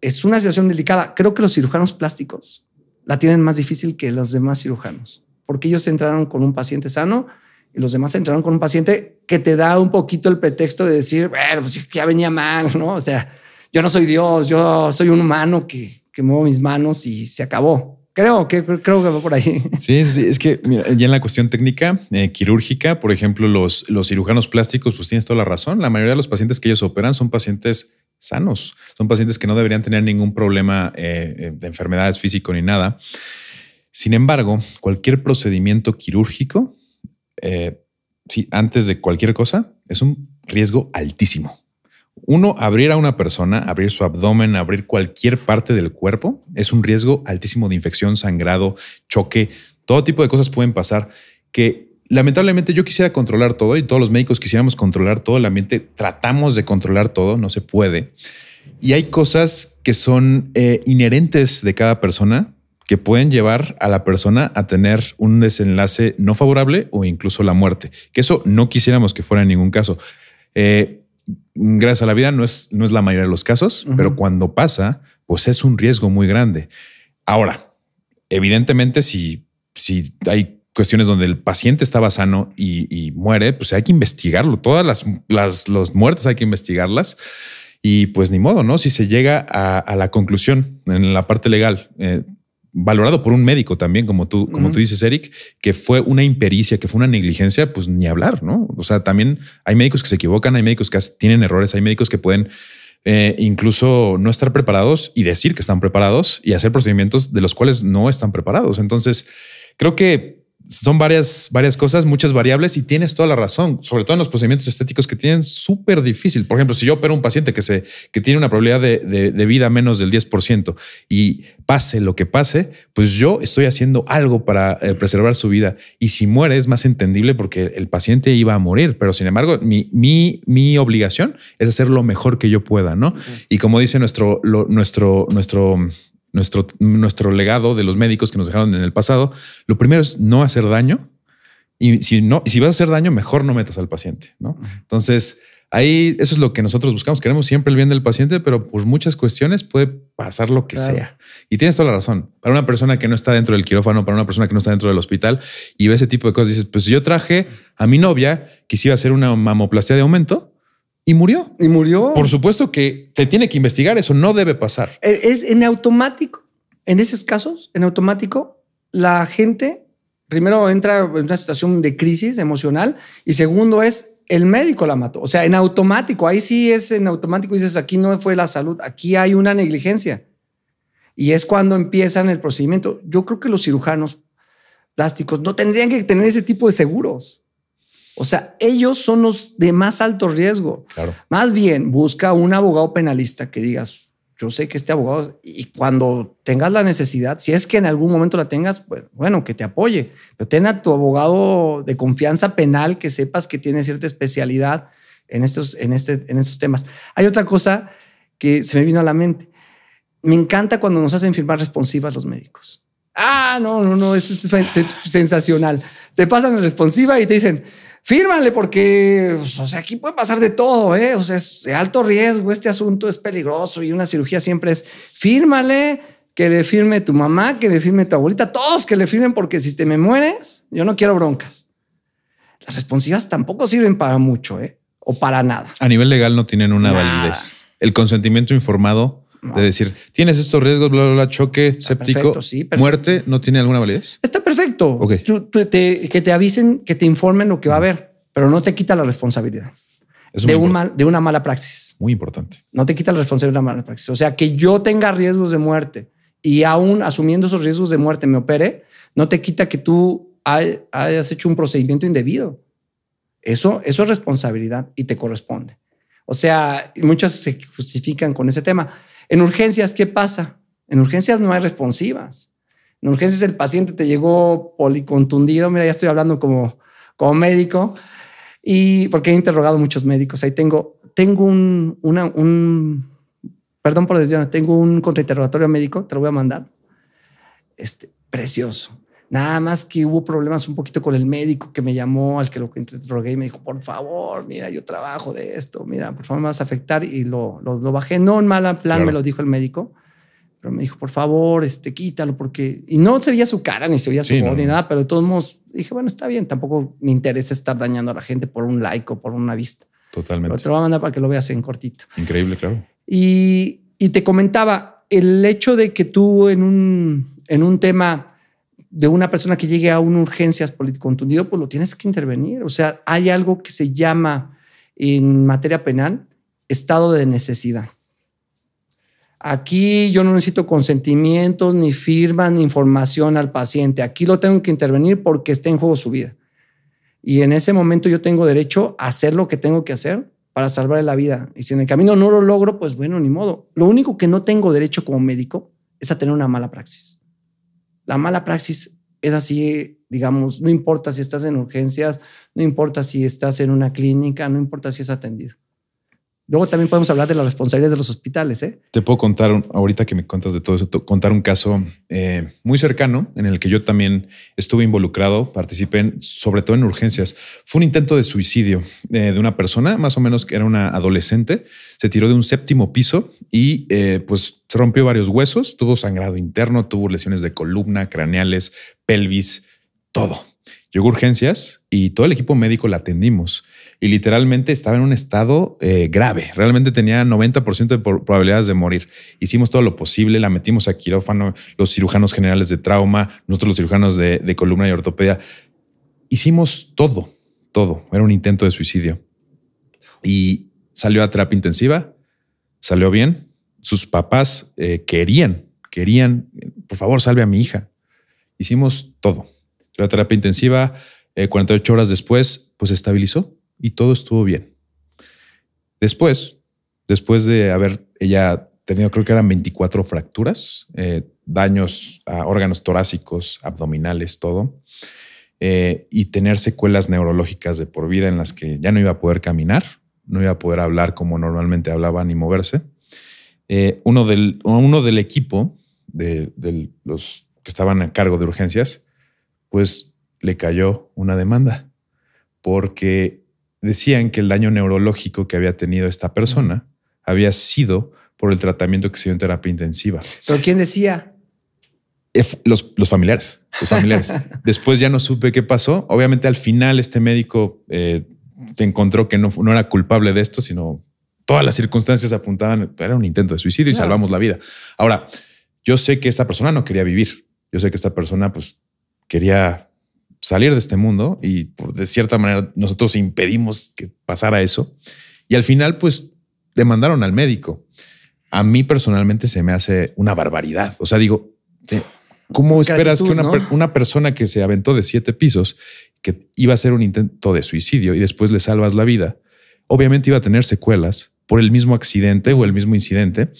Es una situación delicada. Creo que los cirujanos plásticos la tienen más difícil que los demás cirujanos, porque ellos entraron con un paciente sano y los demás entraron con un paciente que te da un poquito el pretexto de decir, bueno, pues ya venía mal, ¿no? O sea, yo no soy Dios, yo soy un humano que que muevo mis manos y se acabó. Creo que creo que va por ahí. Sí, es que ya en la cuestión técnica eh, quirúrgica, por ejemplo, los, los cirujanos plásticos, pues tienes toda la razón. La mayoría de los pacientes que ellos operan son pacientes sanos, son pacientes que no deberían tener ningún problema eh, eh, de enfermedades físico ni nada. Sin embargo, cualquier procedimiento quirúrgico, eh, antes de cualquier cosa, es un riesgo altísimo. Uno, abrir a una persona, abrir su abdomen, abrir cualquier parte del cuerpo, es un riesgo altísimo de infección, sangrado, choque, todo tipo de cosas pueden pasar que lamentablemente yo quisiera controlar todo y todos los médicos quisiéramos controlar todo La mente tratamos de controlar todo, no se puede. Y hay cosas que son eh, inherentes de cada persona que pueden llevar a la persona a tener un desenlace no favorable o incluso la muerte, que eso no quisiéramos que fuera en ningún caso. Eh, gracias a la vida, no es, no es la mayoría de los casos, pero cuando pasa, pues es un riesgo muy grande. Ahora, evidentemente, si, si hay cuestiones donde el paciente estaba sano y, muere, pues hay que investigarlo. Todas las, las, muertes hay que investigarlas. Y pues ni modo, ¿no? Si se llega a, la conclusión en la parte legal, eh, valorado por un médico también, como tú, como tú dices, Eric, que fue una impericia, que fue una negligencia, pues ni hablar, ¿no? O sea, también hay médicos que se equivocan, hay médicos que tienen errores, hay médicos que pueden eh, incluso no estar preparados y decir que están preparados y hacer procedimientos de los cuales no están preparados. Entonces, creo que son varias, varias cosas, muchas variables y tienes toda la razón, sobre todo en los procedimientos estéticos que tienen súper difícil. Por ejemplo, si yo opero un paciente que, se, que tiene una probabilidad de, vida menos del 10% y pase lo que pase, pues yo estoy haciendo algo para eh, preservar su vida. Y si muere es más entendible porque el paciente iba a morir, pero sin embargo, mi, mi, mi obligación es hacer lo mejor que yo pueda, ¿no? Y como dice nuestro, nuestro, nuestro nuestro, legado de los médicos que nos dejaron en el pasado, lo primero es no hacer daño. Y si no, si vas a hacer daño, mejor no metas al paciente, ¿no? Entonces, ahí eso es lo que nosotros buscamos. Queremos siempre el bien del paciente, pero por muchas cuestiones puede pasar lo que sea. Y tienes toda la razón. Para una persona que no está dentro del quirófano, para una persona que no está dentro del hospital y ve ese tipo de cosas, dices, pues yo traje a mi novia que iba a hacer una mamoplastia de aumento y murió. Y murió. Por supuesto que se tiene que investigar, eso no debe pasar. E, es en automático, en esos casos, en automático, la gente primero entra en una situación de crisis emocional y segundo es el médico la mató. O sea, en automático, ahí sí es en automático, dices, aquí no fue la salud, aquí hay una negligencia. Y es cuando empiezan el procedimiento. Yo creo que los cirujanos plásticos no tendrían que tener ese tipo de seguros. O sea, ellos son los de más alto riesgo. Más bien, busca un abogado penalista que digas, yo sé que este abogado, y cuando tengas la necesidad, si es que en algún momento la tengas, pues bueno, que te apoye. Pero ten a tu abogado de confianza penal que sepas que tiene cierta especialidad en estos, en este, en estos temas. Hay otra cosa que se me vino a la mente. Me encanta cuando nos hacen firmar responsivas los médicos. Ah, no, no, no, es sensacional. Te pasan la responsiva y te dicen, fírmale porque, pues, o sea, aquí puede pasar de todo, ¿eh? O sea, es de alto riesgo, este asunto es peligroso y una cirugía siempre es, fírmale, que le firme tu mamá, que le firme tu abuelita, todos que le firmen porque si te me mueres, yo no quiero broncas. Las responsivas tampoco sirven para mucho, ¿eh? O para nada. A nivel legal no tienen una validez. El consentimiento informado de decir, tienes estos riesgos, bla, bla, bla, choque, séptico, muerte, ¿no tiene alguna validez? Está perfecto. que te avisen, que te informen lo que va a haber, pero no te quita la responsabilidad. de, un mal, de una mala praxis. Muy importante. No te quita la responsabilidad de una mala praxis. O sea, que yo tenga riesgos de muerte y aún asumiendo esos riesgos de muerte me opere, no te quita que tú hayas hecho un procedimiento indebido. Eso, eso es responsabilidad y te corresponde. O sea, muchas se justifican con ese tema. En urgencias, ¿qué pasa? En urgencias no hay responsivas. En urgencias el paciente te llegó policontundido, mira, ya estoy hablando como, como médico, y porque he interrogado a muchos médicos, ahí tengo, tengo un, un, perdón por decirlo, tengo un contrainterrogatorio médico, te lo voy a mandar, este, precioso. Nada más que hubo problemas un poquito con el médico que me llamó, al que lo interrogué y me dijo, por favor, mira, yo trabajo de esto, mira, por favor me vas a afectar y lo, lo, bajé. No en mal plan, me lo dijo el médico, pero me dijo, por favor, este, quítalo porque... Y no se veía su cara, ni se veía su voz, ni nada, pero de todos modos dije, bueno, está bien, tampoco me interesa estar dañando a la gente por un like o por una vista. Totalmente. Pero te lo voy a mandar para que lo veas en cortito. Increíble, claro. Y, te comentaba, el hecho de que tú en un, en un tema de una persona que llegue a una urgencias contundido, pues lo tienes que intervenir. O sea, hay algo que se llama en materia penal estado de necesidad. Aquí yo no necesito consentimiento, ni firma, ni información al paciente. Aquí lo tengo que intervenir porque está en juego su vida. Y en ese momento yo tengo derecho a hacer lo que tengo que hacer para salvarle la vida. Y si en el camino no lo logro, pues bueno, ni modo. Lo único que no tengo derecho como médico es a tener una mala praxis la mala praxis es así, digamos, no importa si estás en urgencias, no importa si estás en una clínica, no importa si es atendido. Luego también podemos hablar de las responsabilidades de los hospitales. ¿eh? Te puedo contar, ahorita que me cuentas de todo eso, contar un caso eh, muy cercano en el que yo también estuve involucrado, participé sobre todo en urgencias. Fue un intento de suicidio eh, de una persona, más o menos que era una adolescente, se tiró de un séptimo piso y pues se rompió varios huesos, tuvo sangrado interno, tuvo lesiones de columna, craneales, pelvis, todo. Llegó urgencias y todo el equipo médico la atendimos y literalmente estaba en un estado eh, grave. Realmente tenía 90% de probabilidades de morir. Hicimos todo lo posible, la metimos a quirófano, los cirujanos generales de trauma, nosotros los cirujanos de, columna y ortopedia. Hicimos todo, todo. Era un intento de suicidio. Y salió a terapia intensiva, salió bien. Sus papás eh, querían, querían, por favor, salve a mi hija. Hicimos todo. La terapia intensiva, 48 eh, horas después, pues estabilizó y todo estuvo bien. Después, después de haber ella tenido, creo que eran 24 fracturas, eh, daños a órganos torácicos, abdominales, todo, eh, y tener secuelas neurológicas de por vida en las que ya no iba a poder caminar, no iba a poder hablar como normalmente hablaban ni moverse. Eh, uno, del, uno del equipo de, de los que estaban a cargo de urgencias, pues le cayó una demanda porque decían que el daño neurológico que había tenido esta persona había sido por el tratamiento que se dio en terapia intensiva. ¿Pero quién decía? Los, familiares, los familiares. Después ya no supe qué pasó. Obviamente al final este médico eh, se encontró que no, era culpable de esto, sino todas las circunstancias apuntaban, era un intento de suicidio y salvamos la vida. Ahora, yo sé que esta persona no quería vivir. Yo sé que esta persona pues quería salir de este mundo y de cierta manera nosotros impedimos que pasara eso. Y al final, pues, demandaron al médico. A mí personalmente se me hace una barbaridad. O sea, digo, ¿cómo esperas que una, una, persona que se aventó de siete pisos, que iba a hacer un intento de suicidio y después le salvas la vida, obviamente iba a tener secuelas por el mismo accidente o el mismo incidente?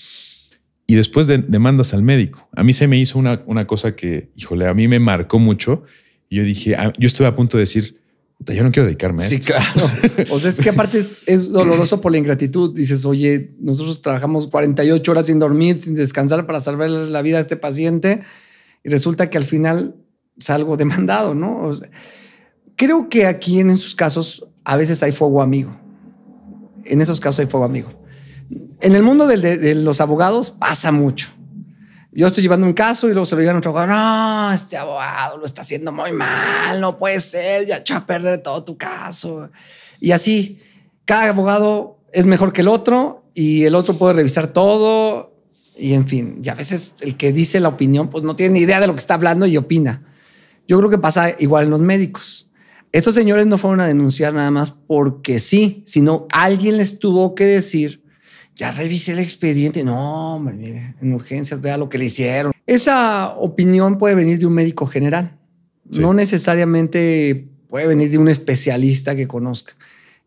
Y después demandas al médico. A mí se me hizo una, una cosa que, híjole, a mí me marcó mucho yo dije, ah, yo estuve a punto de decir, yo no quiero dedicarme a sí, claro. O sea, es que aparte es, doloroso por la ingratitud. Dices, oye, nosotros trabajamos 48 horas sin dormir, sin descansar para salvar la vida a este paciente. Y resulta que al final salgo demandado, ¿no? creo que aquí en esos casos a veces hay fuego amigo. En esos casos hay fuego amigo. En el mundo de los abogados pasa mucho yo estoy llevando un caso y luego se lo llevan a otro abogado. No, este abogado lo está haciendo muy mal, no puede ser, ya echó a perder todo tu caso. Y así, cada abogado es mejor que el otro y el otro puede revisar todo. Y en fin, y a veces el que dice la opinión, pues no tiene ni idea de lo que está hablando y opina. Yo creo que pasa igual en los médicos. Estos señores no fueron a denunciar nada más porque sí, sino alguien les tuvo que decir ya revisé el expediente. No, hombre, mire, en urgencias, vea lo que le hicieron. Esa opinión puede venir de un médico general. No necesariamente puede venir de un especialista que conozca.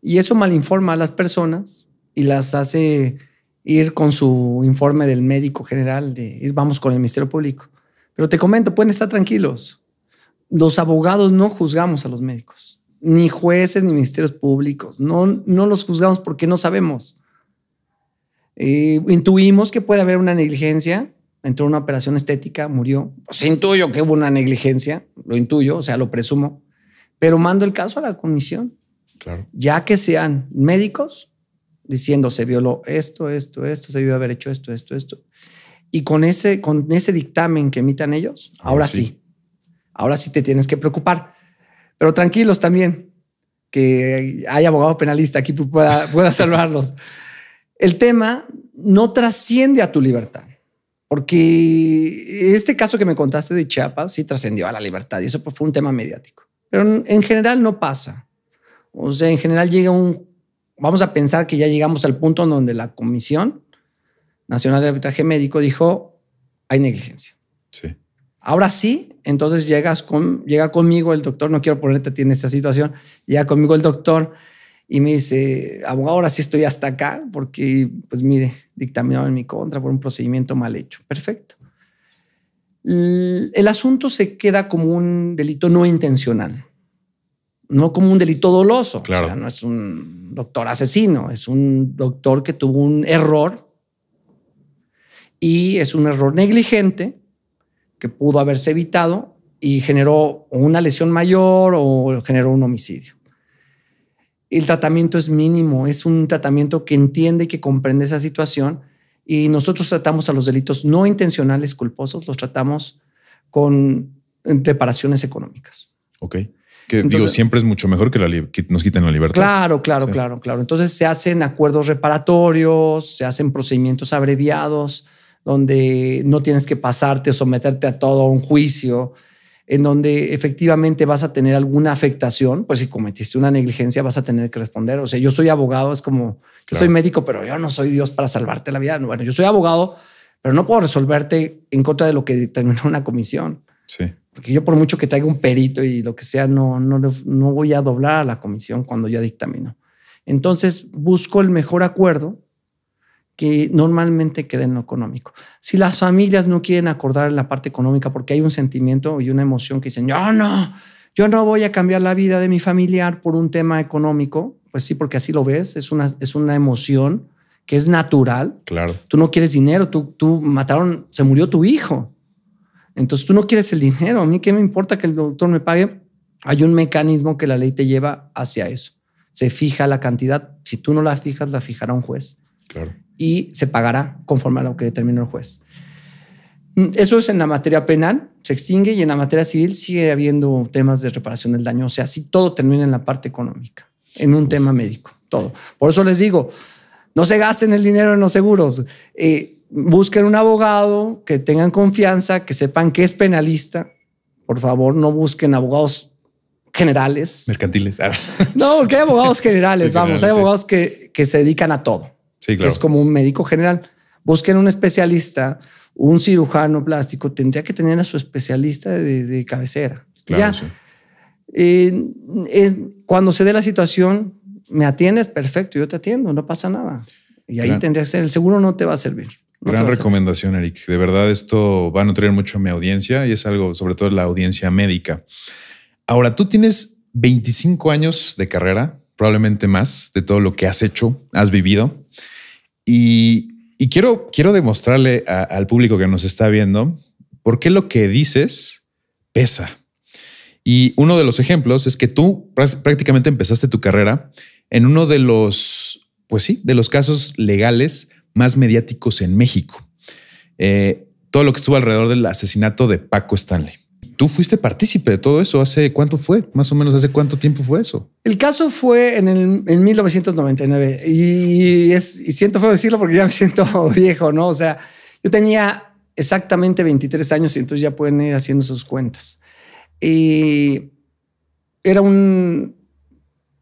Y eso malinforma a las personas y las hace ir con su informe del médico general, de ir vamos con el Ministerio Público. Pero te comento, pueden estar tranquilos. Los abogados no juzgamos a los médicos, ni jueces, ni ministerios públicos. No, no los juzgamos porque no sabemos. Eh, intuimos que puede haber una negligencia, entró una operación estética, murió. Pues intuyo que hubo una negligencia, lo intuyo, o sea, lo presumo, pero mando el caso a la comisión. Claro. Ya que sean médicos diciendo se violó esto, esto, esto, se debió haber hecho esto, esto, esto. Y con ese, con ese dictamen que emitan ellos, ahora, sí. ahora sí te tienes que preocupar. Pero tranquilos también, que hay abogado penalista aquí pueda, pueda salvarlos el tema no trasciende a tu libertad. Porque este caso que me contaste de Chiapas sí trascendió a la libertad y eso fue un tema mediático. Pero en general no pasa. O sea, en general llega un... Vamos a pensar que ya llegamos al punto en donde la Comisión Nacional de Arbitraje Médico dijo, hay negligencia. Sí. Ahora sí, entonces llegas con, llega conmigo el doctor, no quiero ponerte a ti en esta situación, llega conmigo el doctor y me dice, abogado, ahora sí estoy hasta acá porque, pues mire, dictaminado en mi contra por un procedimiento mal hecho. Perfecto. El asunto se queda como un delito no intencional, no como un delito doloso. Claro. O sea, no es un doctor asesino, es un doctor que tuvo un error y es un error negligente que pudo haberse evitado y generó una lesión mayor o generó un homicidio el tratamiento es mínimo, es un tratamiento que entiende y que comprende esa situación y nosotros tratamos a los delitos no intencionales culposos, los tratamos con reparaciones económicas. Ok. Que digo, siempre es mucho mejor que, nos quiten la libertad. Claro, claro, claro, claro. Entonces se hacen acuerdos reparatorios, se hacen procedimientos abreviados, donde no tienes que pasarte o someterte a todo un juicio en donde efectivamente vas a tener alguna afectación, pues si cometiste una negligencia vas a tener que responder. O sea, yo soy abogado, es como, que soy médico, pero yo no soy Dios para salvarte la vida. Bueno, yo soy abogado, pero no puedo resolverte en contra de lo que determinó una comisión. Sí. Porque yo por mucho que traiga un perito y lo que sea, no, no, no voy a doblar a la comisión cuando ya dictamino. Entonces busco el mejor acuerdo que normalmente queden en lo económico. Si las familias no quieren acordar en la parte económica porque hay un sentimiento y una emoción que dicen, yo no, yo no voy a cambiar la vida de mi familiar por un tema económico, pues sí, porque así lo ves, es una, es una emoción que es natural. Claro. Tú no quieres dinero, tú, tú mataron, se murió tu hijo. Entonces tú no quieres el dinero, a mí qué me importa que el doctor me pague. Hay un mecanismo que la ley te lleva hacia eso. Se fija la cantidad, si tú no la fijas, la fijará un juez. Claro y se pagará conforme a lo que determine el juez. Eso es en la materia penal, se extingue y en la materia civil sigue habiendo temas de reparación del daño. O sea, si todo termina en la parte económica, en un pues. tema médico, todo. Por eso les digo, no se gasten el dinero en los seguros. Eh, busquen un abogado que tengan confianza, que sepan que es penalista. Por favor, no busquen abogados generales. Mercantiles. no, porque hay abogados generales, vamos, hay abogados que, que se dedican a todo es como un médico general. Busquen un especialista, un cirujano plástico, tendría que tener a su especialista de, cabecera. Claro, ya, eh, cuando se dé la situación, me atiendes, perfecto, yo te atiendo, no pasa nada. Y ahí tendría que ser, el seguro no te va a servir. Gran recomendación, Eric. De verdad, esto va a nutrir mucho a mi audiencia y es algo, sobre todo la audiencia médica. Ahora, tú tienes 25 años de carrera, probablemente más, de todo lo que has hecho, has vivido. Y, quiero, quiero demostrarle al público que nos está viendo por qué lo que dices pesa. Y uno de los ejemplos es que tú prácticamente empezaste tu carrera en uno de los, pues sí, de los casos legales más mediáticos en México. Eh, todo lo que estuvo alrededor del asesinato de Paco Stanley tú fuiste partícipe de todo eso. ¿Hace cuánto fue? Más o menos, ¿hace cuánto tiempo fue eso? El caso fue en, el, 1999 y, siento feo decirlo porque ya me siento viejo, ¿no? O sea, yo tenía exactamente 23 años y entonces ya pueden ir haciendo sus cuentas. Y era un,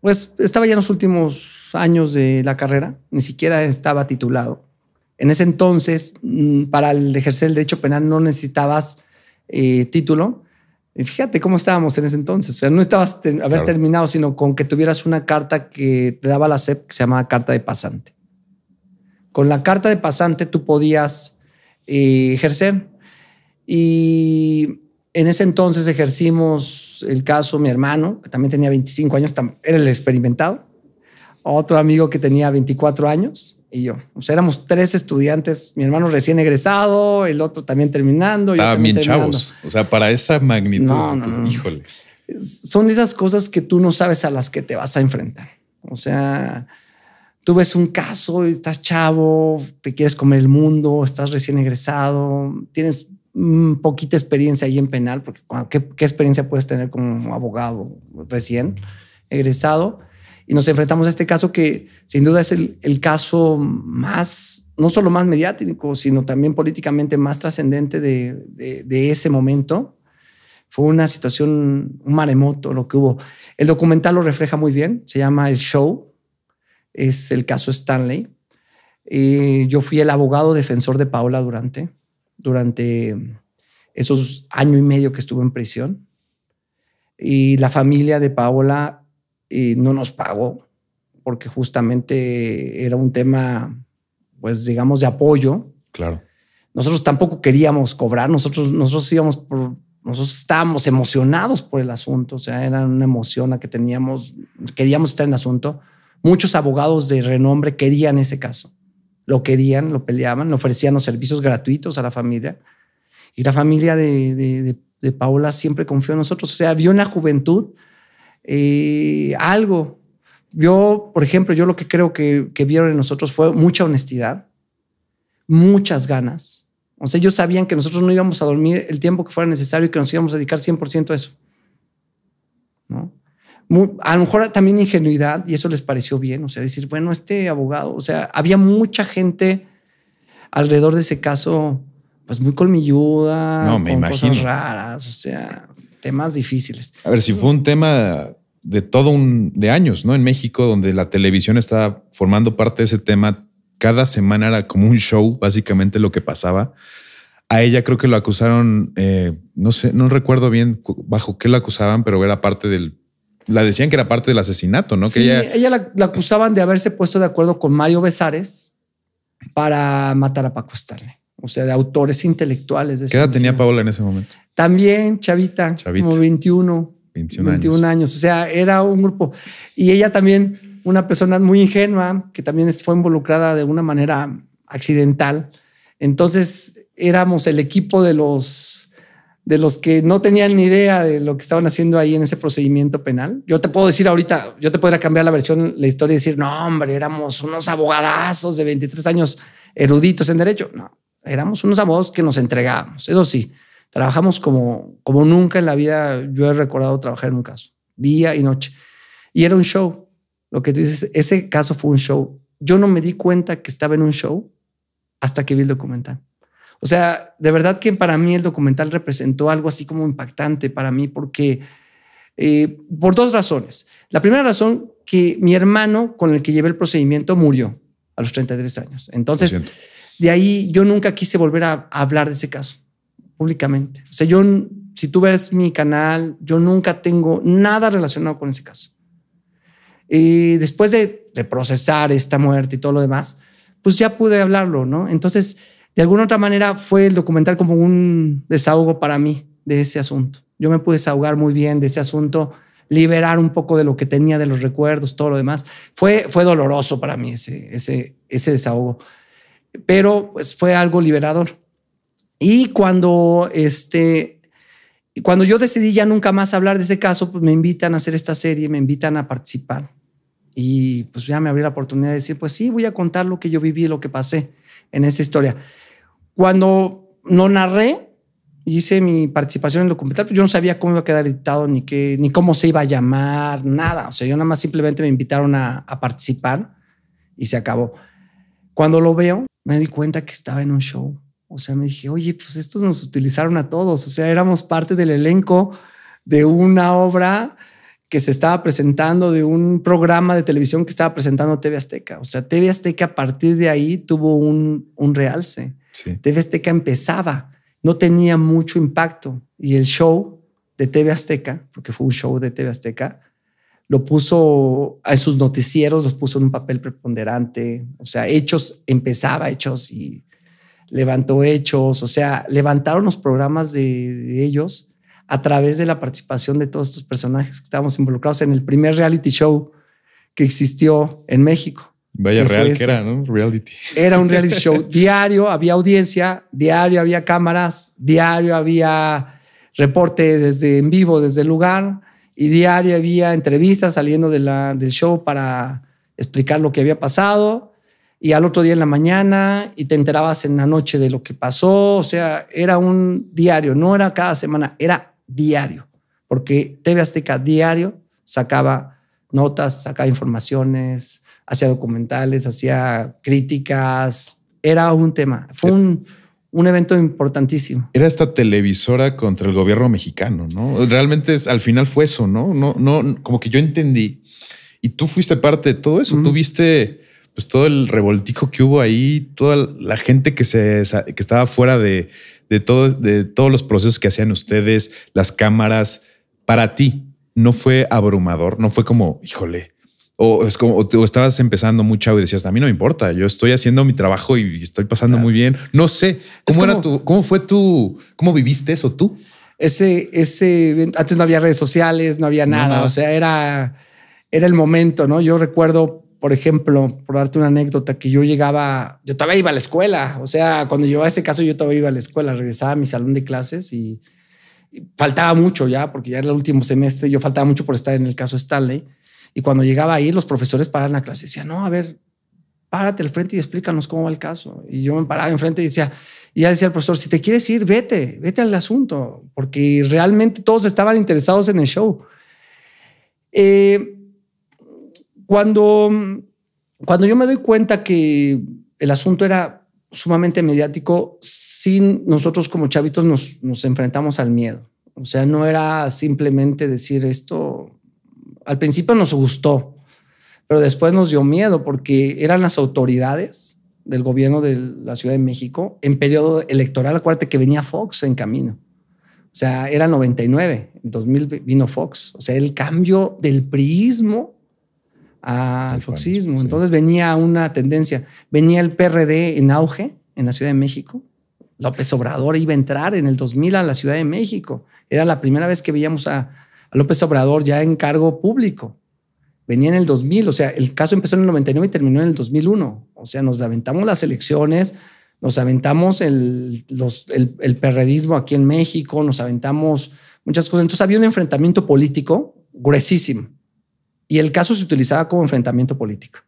pues estaba ya en los últimos años de la carrera, ni siquiera estaba titulado. En ese entonces, mm, para el ejercer el derecho penal no necesitabas eh, título, y fíjate cómo estábamos en ese entonces. O sea, no estabas haber terminado, sino con que tuvieras una carta que te daba la SEP que se llamaba carta de pasante. Con la carta de pasante tú podías eh, ejercer. Y en ese entonces ejercimos el caso mi hermano, que también tenía 25 años, era el experimentado. Otro amigo que tenía 24 años y yo. O sea, éramos tres estudiantes, mi hermano recién egresado, el otro también terminando. Estaban chavos. O sea, para esa magnitud, híjole. Son esas cosas que tú no sabes a las que te vas a enfrentar. O sea, tú ves un caso, y estás chavo, te quieres comer el mundo, estás recién egresado, tienes poquita experiencia ahí en penal, porque ¿qué, qué experiencia puedes tener como abogado recién egresado? y nos enfrentamos a este caso que sin duda es el, el caso más, no solo más mediático, sino también políticamente más trascendente de, de, ese momento. Fue una situación, un maremoto lo que hubo. El documental lo refleja muy bien, se llama El Show, es el caso Stanley. y eh, yo fui el abogado defensor de Paola Durante durante esos año y medio que estuvo en prisión. Y la familia de Paola y no nos pagó porque justamente era un tema, pues digamos, de apoyo. Claro. Nosotros tampoco queríamos cobrar, nosotros, nosotros íbamos por, nosotros estábamos emocionados por el asunto, o sea, era una emoción a que teníamos, queríamos estar en el asunto. Muchos abogados de renombre querían ese caso, lo querían, lo peleaban, ofrecían los servicios gratuitos a la familia. Y la familia de, de, de, Paola siempre confió en nosotros, o sea, había una juventud eh, algo. Yo, por ejemplo, yo lo que creo que, vieron en nosotros fue mucha honestidad, muchas ganas. O sea, ellos sabían que nosotros no íbamos a dormir el tiempo que fuera necesario y que nos íbamos a dedicar 100% a eso. a lo mejor también ingenuidad y eso les pareció bien. O sea, decir, bueno, este abogado, o sea, había mucha gente alrededor de ese caso, pues muy colmilluda, con cosas raras, o sea, temas difíciles. A ver, si fue un tema de todo un de años, ¿no? En México, donde la televisión estaba formando parte de ese tema, cada semana era como un show, básicamente lo que pasaba. A ella creo que lo acusaron, eh, no sé, no recuerdo bien bajo qué la acusaban, pero era parte del la decían que era parte del asesinato, ¿no? que ella, la, acusaban de haberse puesto de acuerdo con Mario Besares para matar a Paco Stanley. O sea, de autores intelectuales. De ¿Qué edad tenía Paola en ese momento? También, chavita, chavita. como 21. 21, años. O sea, era un grupo. Y ella también, una persona muy ingenua, que también fue involucrada de una manera accidental. Entonces éramos el equipo de los de los que no tenían ni idea de lo que estaban haciendo ahí en ese procedimiento penal. Yo te puedo decir ahorita, yo te podría cambiar la versión, la historia y decir, no, hombre, éramos unos abogadazos de 23 años eruditos en derecho. No, éramos unos abogados que nos entregábamos, eso sí, Trabajamos como, como nunca en la vida yo he recordado trabajar en un caso, día y noche. Y era un show. Lo que tú dices, ese caso fue un show. Yo no me di cuenta que estaba en un show hasta que vi el documental. O sea, de verdad que para mí el documental representó algo así como impactante para mí porque... Eh, por dos razones. La primera razón, que mi hermano con el que llevé el procedimiento murió a los 33 años. Entonces, de ahí yo nunca quise volver a hablar de ese caso públicamente. O sea, yo, si tú ves mi canal, yo nunca tengo nada relacionado con ese caso. Y después de, procesar esta muerte y todo lo demás, pues ya pude hablarlo, ¿no? Entonces, de alguna otra manera fue el documental como un desahogo para mí de ese asunto. Yo me pude desahogar muy bien de ese asunto, liberar un poco de lo que tenía, de los recuerdos, todo lo demás. Fue, fue doloroso para mí ese, ese, ese desahogo, pero pues fue algo liberador. Y cuando este, cuando yo decidí ya nunca más hablar de ese caso, pues me invitan a hacer esta serie, me invitan a participar. Y pues ya me abrió la oportunidad de decir, pues sí, voy a contar lo que yo viví, lo que pasé en esa historia. Cuando no narré hice mi participación en el documental, pues yo no sabía cómo iba a quedar editado, ni ni cómo se iba a llamar, nada. O sea, yo nada más simplemente me invitaron a participar y se acabó. Cuando lo veo, me di cuenta que estaba en un show o sea, me dije, oye, pues estos nos utilizaron a todos. O sea, éramos parte del elenco de una obra que se estaba presentando, de un programa de televisión que estaba presentando TV Azteca. O sea, TV Azteca a partir de ahí tuvo un, un realce. Sí. TV Azteca empezaba, no tenía mucho impacto. Y el show de TV Azteca, porque fue un show de TV Azteca, lo puso a sus noticieros, los puso en un papel preponderante. O sea, Hechos empezaba, Hechos y levantó hechos, o sea, levantaron los programas de, ellos a través de la participación de todos estos personajes que estábamos involucrados en el primer reality show que existió en México. Vaya real que era, ¿no? Reality. Era un reality show. Diario había audiencia, diario había cámaras, diario había reporte desde en vivo, desde el lugar, y diario había entrevistas saliendo de la, del show para explicar lo que había pasado y al otro día en la mañana y te enterabas en la noche de lo que pasó. O sea, era un diario, no era cada semana, era diario, porque TV Azteca diario sacaba notas, sacaba informaciones, hacía documentales, hacía críticas. Era un tema, fue un, evento importantísimo. Era esta televisora contra el gobierno mexicano, ¿no? Realmente al final fue eso, ¿no? No, no, como que yo entendí. Y tú fuiste parte de todo eso, tú viste pues todo el revoltijo que hubo ahí, toda la gente que, se, que estaba fuera de, de, de todos los procesos que hacían ustedes, las cámaras, para ti, ¿no fue abrumador? ¿No fue como, híjole, o, es como, o, estabas empezando mucho y decías, a mí no me importa, yo estoy haciendo mi trabajo y estoy pasando muy bien. No sé, ¿cómo, era tu, ¿cómo fue tu, cómo viviste eso tú? Ese, ese, antes no había redes sociales, no había nada, o sea, era, era el momento, ¿no? Yo recuerdo por ejemplo, por darte una anécdota, que yo llegaba, yo todavía iba a la escuela, o sea, cuando yo a ese caso yo todavía iba a la escuela, regresaba a mi salón de clases y, faltaba mucho ya, porque ya era el último semestre, yo faltaba mucho por estar en el caso Stanley, y cuando llegaba ahí los profesores paraban la clase, y decían, no, a ver, párate al frente y explícanos cómo va el caso. Y yo me paraba enfrente y decía, y ya decía el profesor, si te quieres ir, vete, vete al asunto, porque realmente todos estaban interesados en el show. Eh, cuando, cuando yo me doy cuenta que el asunto era sumamente mediático, sin nosotros como chavitos nos, nos enfrentamos al miedo. O sea, no era simplemente decir esto. Al principio nos gustó, pero después nos dio miedo porque eran las autoridades del gobierno de la Ciudad de México en periodo electoral. Acuérdate que venía Fox en camino. O sea, era 99, en 2000 vino Fox. O sea, el cambio del priismo Ah, al foxismo. Entonces venía una tendencia, venía el PRD en auge en la Ciudad de México. López Obrador iba a entrar en el 2000 a la Ciudad de México. Era la primera vez que veíamos a, López Obrador ya en cargo público. Venía en el 2000, o sea, el caso empezó en el 99 y terminó en el 2001. O sea, nos lamentamos las elecciones, nos aventamos el, los, perredismo aquí en México, nos aventamos muchas cosas. Entonces había un enfrentamiento político gruesísimo y el caso se utilizaba como enfrentamiento político.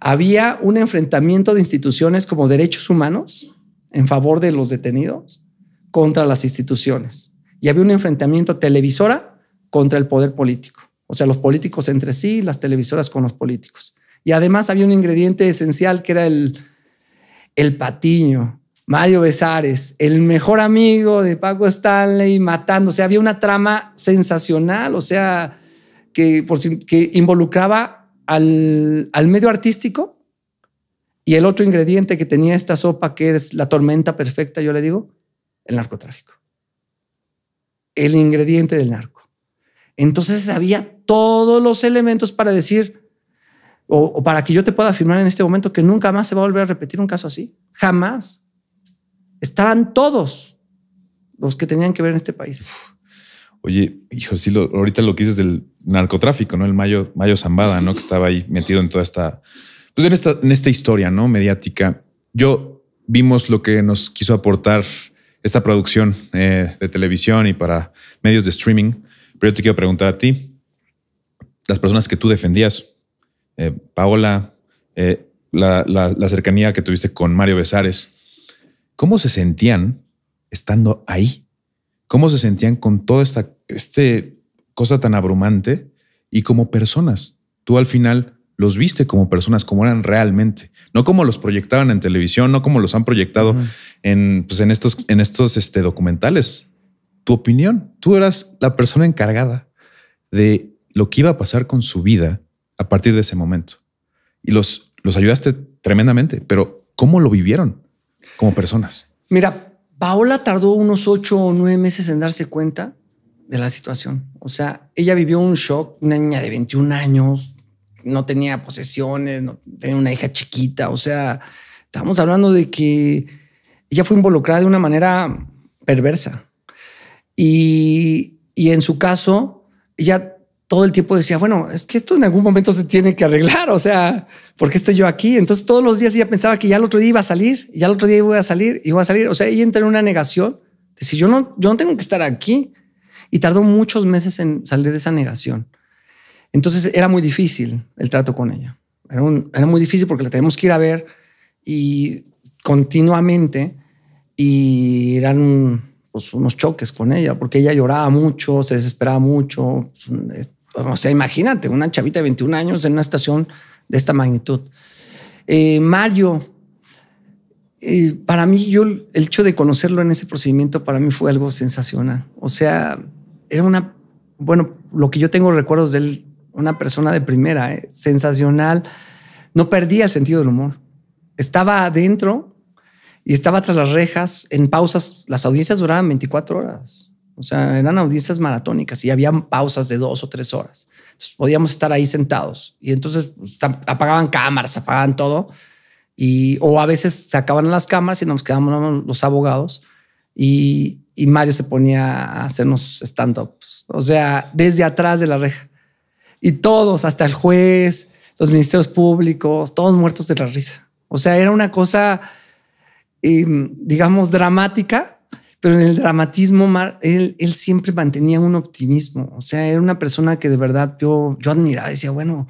Había un enfrentamiento de instituciones como derechos humanos en favor de los detenidos contra las instituciones. Y había un enfrentamiento televisora contra el poder político. O sea, los políticos entre sí, las televisoras con los políticos. Y además había un ingrediente esencial que era el, el patiño, Mario Besares, el mejor amigo de Paco Stanley matándose. Había una trama sensacional, o sea, que, involucraba al, medio artístico y el otro ingrediente que tenía esta sopa, que es la tormenta perfecta, yo le digo, el narcotráfico. El ingrediente del narco. Entonces había todos los elementos para decir, o, o para que yo te pueda afirmar en este momento que nunca más se va a volver a repetir un caso así. Jamás. Estaban todos los que tenían que ver en este país. Oye, hijo, sí, ahorita lo que dices del narcotráfico, ¿no? El Mayo, Mayo Zambada, ¿no? Que estaba ahí metido en toda esta, pues en esta, en esta historia, ¿no? Mediática. Yo vimos lo que nos quiso aportar esta producción eh, de televisión y para medios de streaming, pero yo te quiero preguntar a ti, las personas que tú defendías, eh, Paola, eh, la cercanía que tuviste con Mario Besares, ¿cómo se sentían estando ahí? cómo se sentían con toda esta este cosa tan abrumante y como personas. Tú al final los viste como personas, como eran realmente, no como los proyectaban en televisión, no como los han proyectado en, pues, en estos, en estos este, documentales. Tu opinión, tú eras la persona encargada de lo que iba a pasar con su vida a partir de ese momento. Y los, los ayudaste tremendamente, pero ¿cómo lo vivieron como personas? Mira, Paola tardó unos ocho o nueve meses en darse cuenta de la situación. O sea, ella vivió un shock, una niña de 21 años, no tenía posesiones, no, tenía una hija chiquita. O sea, estamos hablando de que ella fue involucrada de una manera perversa. Y, y en su caso, ella todo el tiempo decía, bueno, es que esto en algún momento se tiene que arreglar, o sea, ¿por qué estoy yo aquí? Entonces todos los días ella pensaba que ya el otro día iba a salir, ya el otro día iba a salir, iba a salir, o sea, ella entra en una negación, de yo no, yo no tengo que estar aquí. Y tardó muchos meses en salir de esa negación. Entonces era muy difícil el trato con ella. Era, muy difícil porque la tenemos que ir a ver y continuamente y eran pues, unos choques con ella porque ella lloraba mucho, se desesperaba mucho, pues, o sea, imagínate, una chavita de 21 años en una estación de esta magnitud. Eh, Mario, eh, para mí, yo el hecho de conocerlo en ese procedimiento, para mí fue algo sensacional. O sea, era una, bueno, lo que yo tengo recuerdos de él, una persona de primera, eh, sensacional. No perdía el sentido del humor. Estaba adentro y estaba tras las rejas. En pausas, las audiencias duraban 24 horas. O sea, eran audiencias maratónicas y habían pausas de dos o tres horas. Entonces podíamos estar ahí sentados y entonces pues, apagaban cámaras, apagaban todo. Y, o a veces sacaban las cámaras y nos quedábamos los abogados y, Mario se ponía a hacernos stand-ups. O sea, desde atrás de la reja. Y todos, hasta el juez, los ministerios públicos, todos muertos de la risa. O sea, era una cosa, em, digamos, dramática pero en el dramatismo, él, él, siempre mantenía un optimismo. O sea, era una persona que de verdad yo, yo admiraba. Decía, bueno,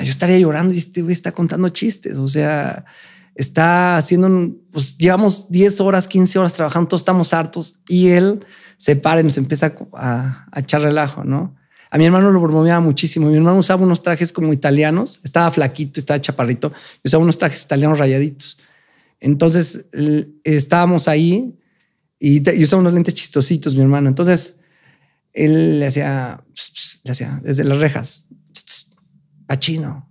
yo estaría llorando y este güey está contando chistes. O sea, está haciendo, pues llevamos 10 horas, 15 horas trabajando, todos estamos hartos y él se para y nos empieza a, echar relajo, ¿no? A mi hermano lo bromeaba muchísimo. Mi hermano usaba unos trajes como italianos, estaba flaquito, estaba chaparrito, y usaba unos trajes italianos rayaditos. Entonces estábamos ahí y, usaba unos lentes chistositos, mi hermano. Entonces él le hacía, le hacía desde las rejas, Pachino,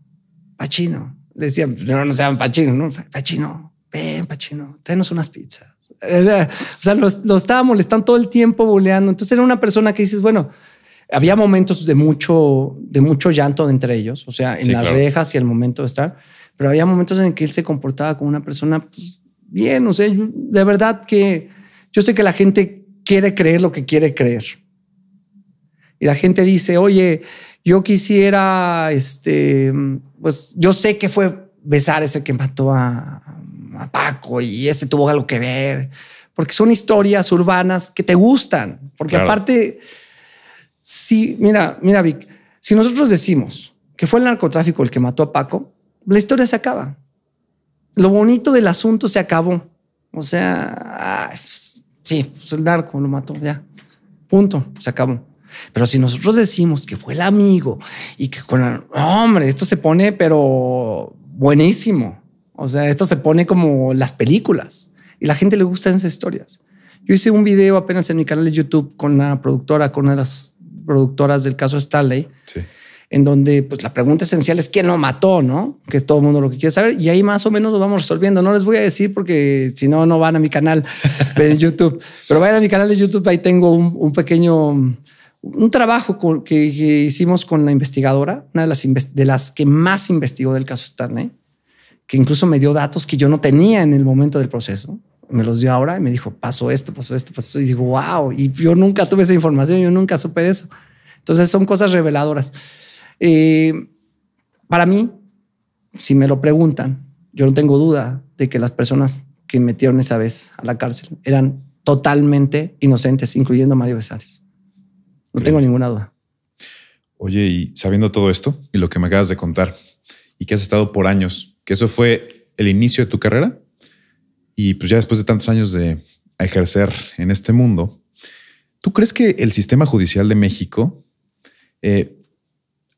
Pachino. Le decía no, no sean Pachino, ¿no? Pachino, ven, Pachino, traenos unas pizzas. O sea, lo, lo, estaba molestando todo el tiempo, boleando. Entonces era una persona que dices, bueno, había momentos de mucho, de mucho llanto entre ellos, o sea, en las rejas y el momento de estar, pero había momentos en que él se comportaba como una persona pues, bien, o sea, de verdad que yo sé que la gente quiere creer lo que quiere creer. Y la gente dice, oye, yo quisiera, este, pues yo sé que fue besar ese que mató a, Paco y ese tuvo algo que ver, porque son historias urbanas que te gustan, porque aparte, sí, mira, mira Vic, si nosotros decimos que fue el narcotráfico el que mató a Paco, la historia se acaba. Lo bonito del asunto se acabó. O sea, ah, sí, pues, el narco lo mató, ya. Punto, se acabó. Pero si nosotros decimos que fue el amigo y que con el, hombre, esto se pone, pero buenísimo. O sea, esto se pone como las películas y la gente le gusta esas historias. Yo hice un video apenas en mi canal de YouTube con la productora, con una de las productoras del caso Stanley. Sí en donde pues, la pregunta esencial es quién lo mató, ¿no? Que es todo el mundo lo que quiere saber. Y ahí más o menos lo vamos resolviendo. No les voy a decir porque si no, no van a mi canal de YouTube. Pero vayan a mi canal de YouTube, ahí tengo un, pequeño un trabajo que, hicimos con la investigadora, una de las, de las que más investigó del caso Stanley, ¿eh? que incluso me dio datos que yo no tenía en el momento del proceso. Me los dio ahora y me dijo, pasó esto, pasó esto, pasó esto. Y digo, wow, y yo nunca tuve esa información, yo nunca supe de eso. Entonces son cosas reveladoras. Eh, para mí, si me lo preguntan, yo no tengo duda de que las personas que metieron esa vez a la cárcel eran totalmente inocentes, incluyendo a Mario Besares. No tengo ninguna duda. Oye, y sabiendo todo esto y lo que me acabas de contar, y que has estado por años, que eso fue el inicio de tu carrera, y pues ya después de tantos años de ejercer en este mundo, ¿tú crees que el sistema judicial de México eh,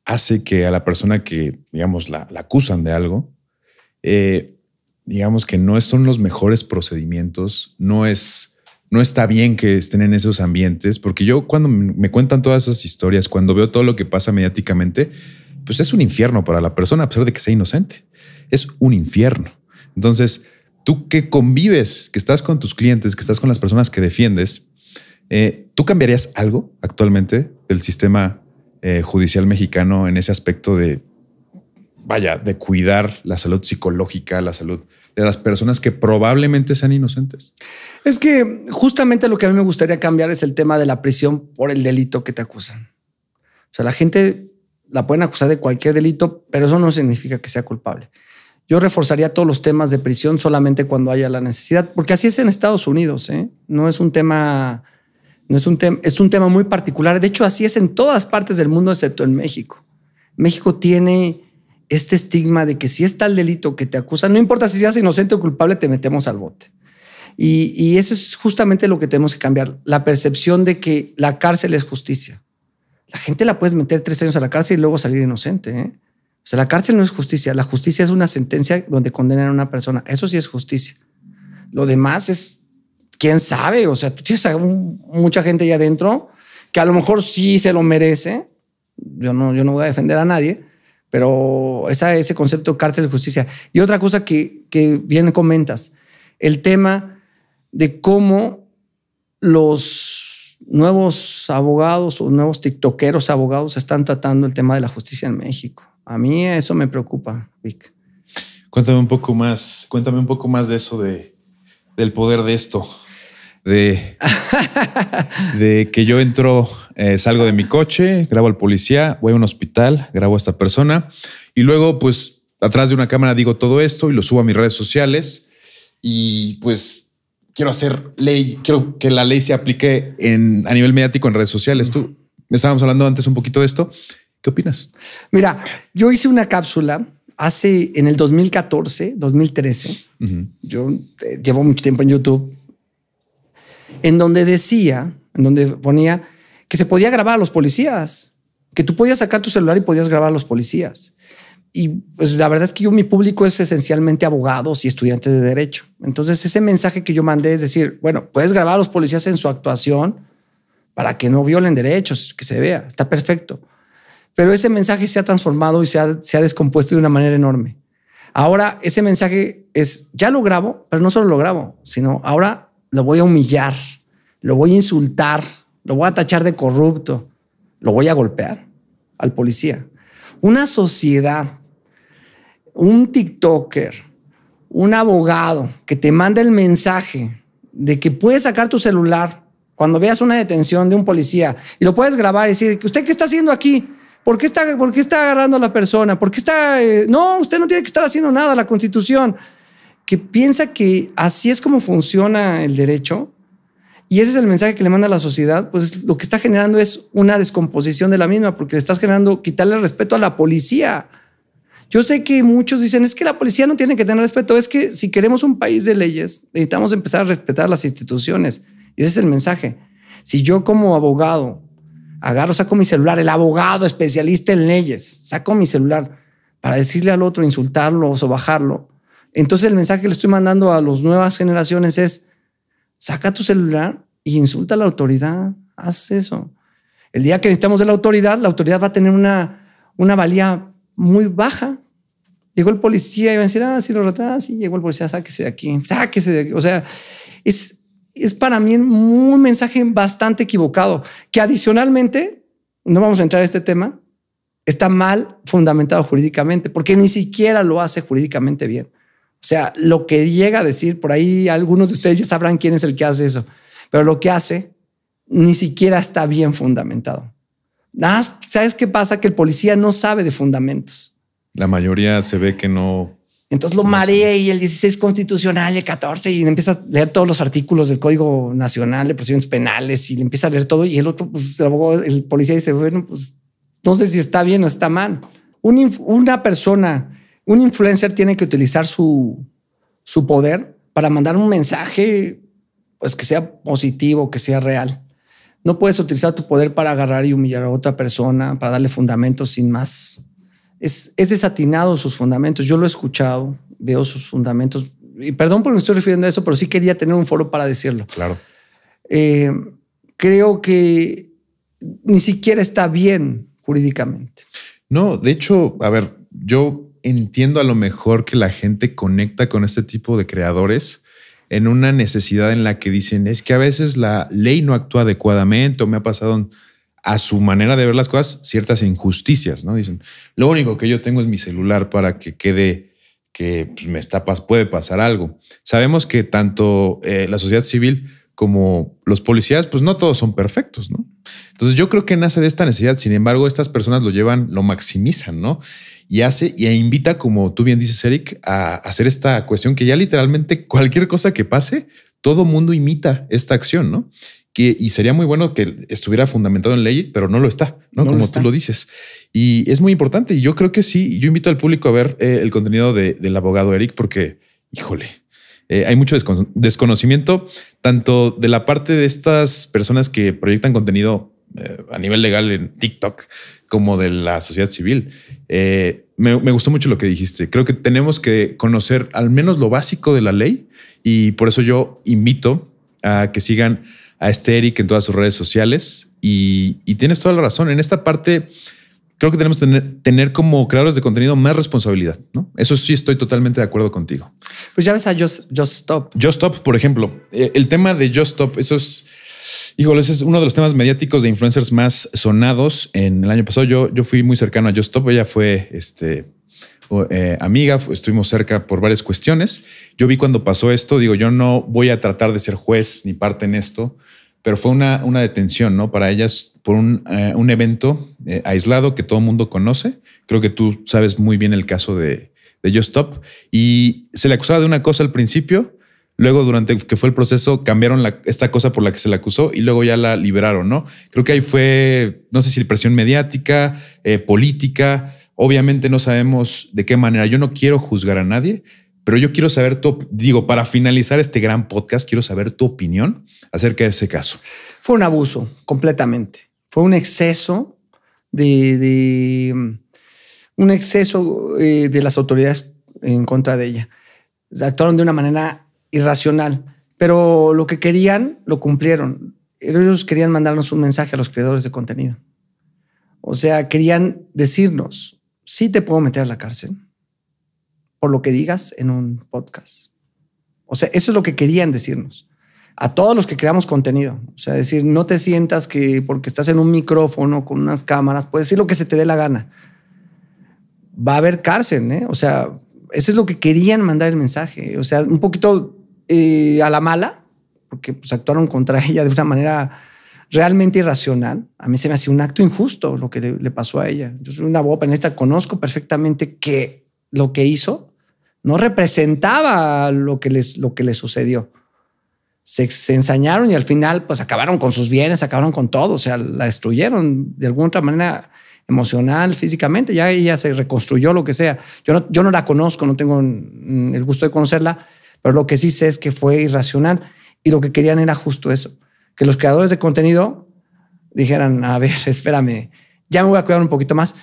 hace que a la persona que, digamos, la, acusan de algo, eh, digamos que no son los mejores procedimientos, no es... No está bien que estén en esos ambientes, porque yo cuando me cuentan todas esas historias, cuando veo todo lo que pasa mediáticamente, pues es un infierno para la persona, a pesar de que sea inocente. Es un infierno. Entonces, tú que convives, que estás con tus clientes, que estás con las personas que defiendes, eh, ¿tú cambiarías algo actualmente del sistema eh, judicial mexicano en ese aspecto de, vaya, de cuidar la salud psicológica, la salud de las personas que probablemente sean inocentes. Es que justamente lo que a mí me gustaría cambiar es el tema de la prisión por el delito que te acusan. O sea, la gente la pueden acusar de cualquier delito, pero eso no significa que sea culpable. Yo reforzaría todos los temas de prisión solamente cuando haya la necesidad, porque así es en Estados Unidos. ¿eh? No es un tema no es, un es un tema muy particular. De hecho, así es en todas partes del mundo, excepto en México. México tiene este estigma de que si es tal delito que te acusan, no importa si seas inocente o culpable, te metemos al bote. Y, eso es justamente lo que tenemos que cambiar, la percepción de que la cárcel es justicia. La gente la puedes meter tres años a la cárcel y luego salir inocente. ¿eh? O sea, la cárcel no es justicia, la justicia es una sentencia donde condenan a una persona, eso sí es justicia. Lo demás es quién sabe, o sea, tú tienes mucha gente ahí adentro que a lo mejor sí se lo merece. Yo no, yo no voy a defender a nadie, pero ese concepto de cártel de justicia. Y otra cosa que, que bien comentas, el tema de cómo los nuevos abogados o nuevos tiktokeros abogados están tratando el tema de la justicia en México. A mí eso me preocupa, Vic. Cuéntame un poco más, cuéntame un poco más de eso del poder de esto de, de que yo entro, eh, salgo de mi coche, grabo al policía, voy a un hospital, grabo a esta persona y luego pues atrás de una cámara digo todo esto y lo subo a mis redes sociales y pues quiero hacer ley, quiero que la ley se aplique en, a nivel mediático en redes sociales. Tú me estábamos hablando antes un poquito de esto. ¿Qué opinas? Mira, yo hice una cápsula hace en el 2014, 2013. Yo eh, llevo mucho tiempo en YouTube en donde decía, en donde ponía que se podía grabar a los policías, que tú podías sacar tu celular y podías grabar a los policías. Y pues la verdad es que yo, mi público es esencialmente abogados y estudiantes de derecho. Entonces ese mensaje que yo mandé es decir, bueno, puedes grabar a los policías en su actuación para que no violen derechos, que se vea, está perfecto. Pero ese mensaje se ha transformado y se ha, se ha descompuesto de una manera enorme. Ahora ese mensaje es, ya lo grabo, pero no solo lo grabo, sino ahora lo voy a humillar, lo voy a insultar, lo voy a tachar de corrupto, lo voy a golpear al policía. Una sociedad, un TikToker, un abogado que te manda el mensaje de que puedes sacar tu celular cuando veas una detención de un policía y lo puedes grabar y decir, ¿usted qué está haciendo aquí? ¿Por qué está, por está agarrando a la persona? ¿Por qué está...? Eh, no, usted no tiene que estar haciendo nada, la constitución que piensa que así es como funciona el derecho, y ese es el mensaje que le manda a la sociedad, pues lo que está generando es una descomposición de la misma, porque le estás generando quitarle respeto a la policía. Yo sé que muchos dicen, es que la policía no tiene que tener respeto, es que si queremos un país de leyes, necesitamos empezar a respetar las instituciones. Y ese es el mensaje. Si yo como abogado agarro, saco mi celular, el abogado especialista en leyes, saco mi celular para decirle al otro, insultarlo o bajarlo, entonces el mensaje que le estoy mandando a las nuevas generaciones es, saca tu celular y e insulta a la autoridad, haz eso. El día que necesitamos de la autoridad, la autoridad va a tener una, una valía muy baja. Llegó el policía y va a decir, ah, sí, lo ah, sí, llegó el policía, sáquese de aquí, sáquese de aquí. O sea, es, es para mí un mensaje bastante equivocado, que adicionalmente, no vamos a entrar en este tema, está mal fundamentado jurídicamente, porque ni siquiera lo hace jurídicamente bien. O sea, lo que llega a decir, por ahí algunos de ustedes ya sabrán quién es el que hace eso, pero lo que hace ni siquiera está bien fundamentado. ¿Sabes qué pasa? Que el policía no sabe de fundamentos. La mayoría se ve que no. Entonces lo marea y el 16 constitucional el 14 y empieza a leer todos los artículos del Código Nacional de Procedimientos Penales y le empieza a leer todo y el otro, pues, el, policía dice, bueno, pues no sé si está bien o está mal. una persona un influencer tiene que utilizar su, su poder para mandar un mensaje pues que sea positivo, que sea real. No puedes utilizar tu poder para agarrar y humillar a otra persona, para darle fundamentos sin más. Es, desatinado sus fundamentos. Yo lo he escuchado, veo sus fundamentos. Y perdón por me estoy refiriendo a eso, pero sí quería tener un foro para decirlo. Claro. Eh, creo que ni siquiera está bien jurídicamente. No, de hecho, a ver, yo entiendo a lo mejor que la gente conecta con este tipo de creadores en una necesidad en la que dicen, es que a veces la ley no actúa adecuadamente o me ha pasado a su manera de ver las cosas ciertas injusticias, ¿no? Dicen, lo único que yo tengo es mi celular para que quede que pues, me está, puede pasar algo. Sabemos que tanto eh, la sociedad civil como los policías, pues no todos son perfectos, ¿no? Entonces yo creo que nace de esta necesidad, sin embargo, estas personas lo llevan, lo maximizan, ¿no? Y hace y invita, como tú bien dices, Eric, a hacer esta cuestión que ya literalmente cualquier cosa que pase, todo mundo imita esta acción, ¿no? Que, y sería muy bueno que estuviera fundamentado en ley, pero no lo está, ¿no? Como tú lo dices. Y es muy importante. Y yo creo que sí, yo invito al público a ver eh, el contenido del abogado Eric, porque, híjole, eh, hay mucho desconocimiento, tanto de la parte de estas personas que proyectan contenido eh, a nivel legal en TikTok, como de la sociedad civil. Eh, me, gustó mucho lo que dijiste. Creo que tenemos que conocer al menos lo básico de la ley y por eso yo invito a que sigan a este Eric en todas sus redes sociales y tienes toda la razón. En esta parte creo que tenemos que tener, como creadores de contenido más responsabilidad, ¿no? Eso sí estoy totalmente de acuerdo contigo. Pues ya ves a Just, Stop. Just Stop, por ejemplo, eh, el tema de Just Stop, eso es... Híjole, es uno de los temas mediáticos de influencers más sonados. En el año pasado yo, yo fui muy cercano a Just Stop. Ella fue este, eh, amiga, estuvimos cerca por varias cuestiones. Yo vi cuando pasó esto, digo, yo no voy a tratar de ser juez ni parte en esto pero fue una, una detención, ¿no? Para ellas por un, eh, evento eh, aislado que todo el mundo conoce. Creo que tú sabes muy bien el caso de, de Just Stop. Y se le acusaba de una cosa al principio, luego durante que fue el proceso cambiaron esta cosa por la que se le acusó y luego ya la liberaron, ¿no? Creo que ahí fue, no sé si presión mediática, eh, política. Obviamente no sabemos de qué manera. Yo no quiero juzgar a nadie, pero yo quiero saber tu, digo, para finalizar este gran podcast, quiero saber tu opinión acerca de ese caso. Fue un abuso, completamente. Fue un exceso de, un exceso eh, de las autoridades en contra de ella. Actuaron de una manera irracional, pero lo que querían lo cumplieron. Ellos querían mandarnos un mensaje a los creadores de contenido. O sea, querían decirnos, sí te puedo meter a la cárcel, por lo que digas en un podcast. O sea, eso es lo que querían decirnos. A todos los que creamos contenido. O sea, decir, no te sientas que porque estás en un micrófono con unas cámaras, puedes decir lo que se te dé la gana. Va a haber cárcel, ¿eh? O sea, eso es lo que querían mandar el mensaje. O sea, un poquito eh, a la mala, porque pues, actuaron contra ella de una manera realmente irracional. A mí se me hace un acto injusto lo que le, pasó a ella. Yo soy una boba esta conozco perfectamente que lo que hizo no representaba lo que les, lo que les sucedió. Se, ensañaron y al final pues acabaron con sus bienes, acabaron con todo, o sea, la destruyeron de alguna otra manera emocional, físicamente, ya ella se reconstruyó, lo que sea. Yo no, yo no la conozco, no tengo mm, el gusto de conocerla, pero lo que sí sé es que fue irracional y lo que querían era justo eso, que los creadores de contenido dijeran, a ver, espérame, ya me voy a cuidar un poquito más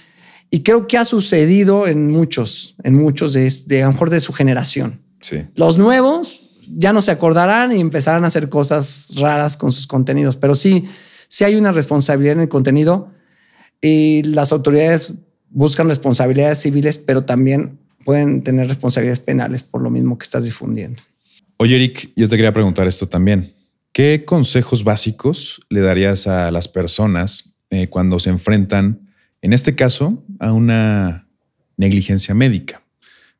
y creo que ha sucedido en muchos, en muchos de, este, a lo mejor de su generación. Sí. Los nuevos ya no se acordarán y empezarán a hacer cosas raras con sus contenidos, pero sí, sí hay una responsabilidad en el contenido y las autoridades buscan responsabilidades civiles, pero también pueden tener responsabilidades penales por lo mismo que estás difundiendo. Oye, Eric, yo te quería preguntar esto también. ¿Qué consejos básicos le darías a las personas eh, cuando se enfrentan en este caso, a una negligencia médica,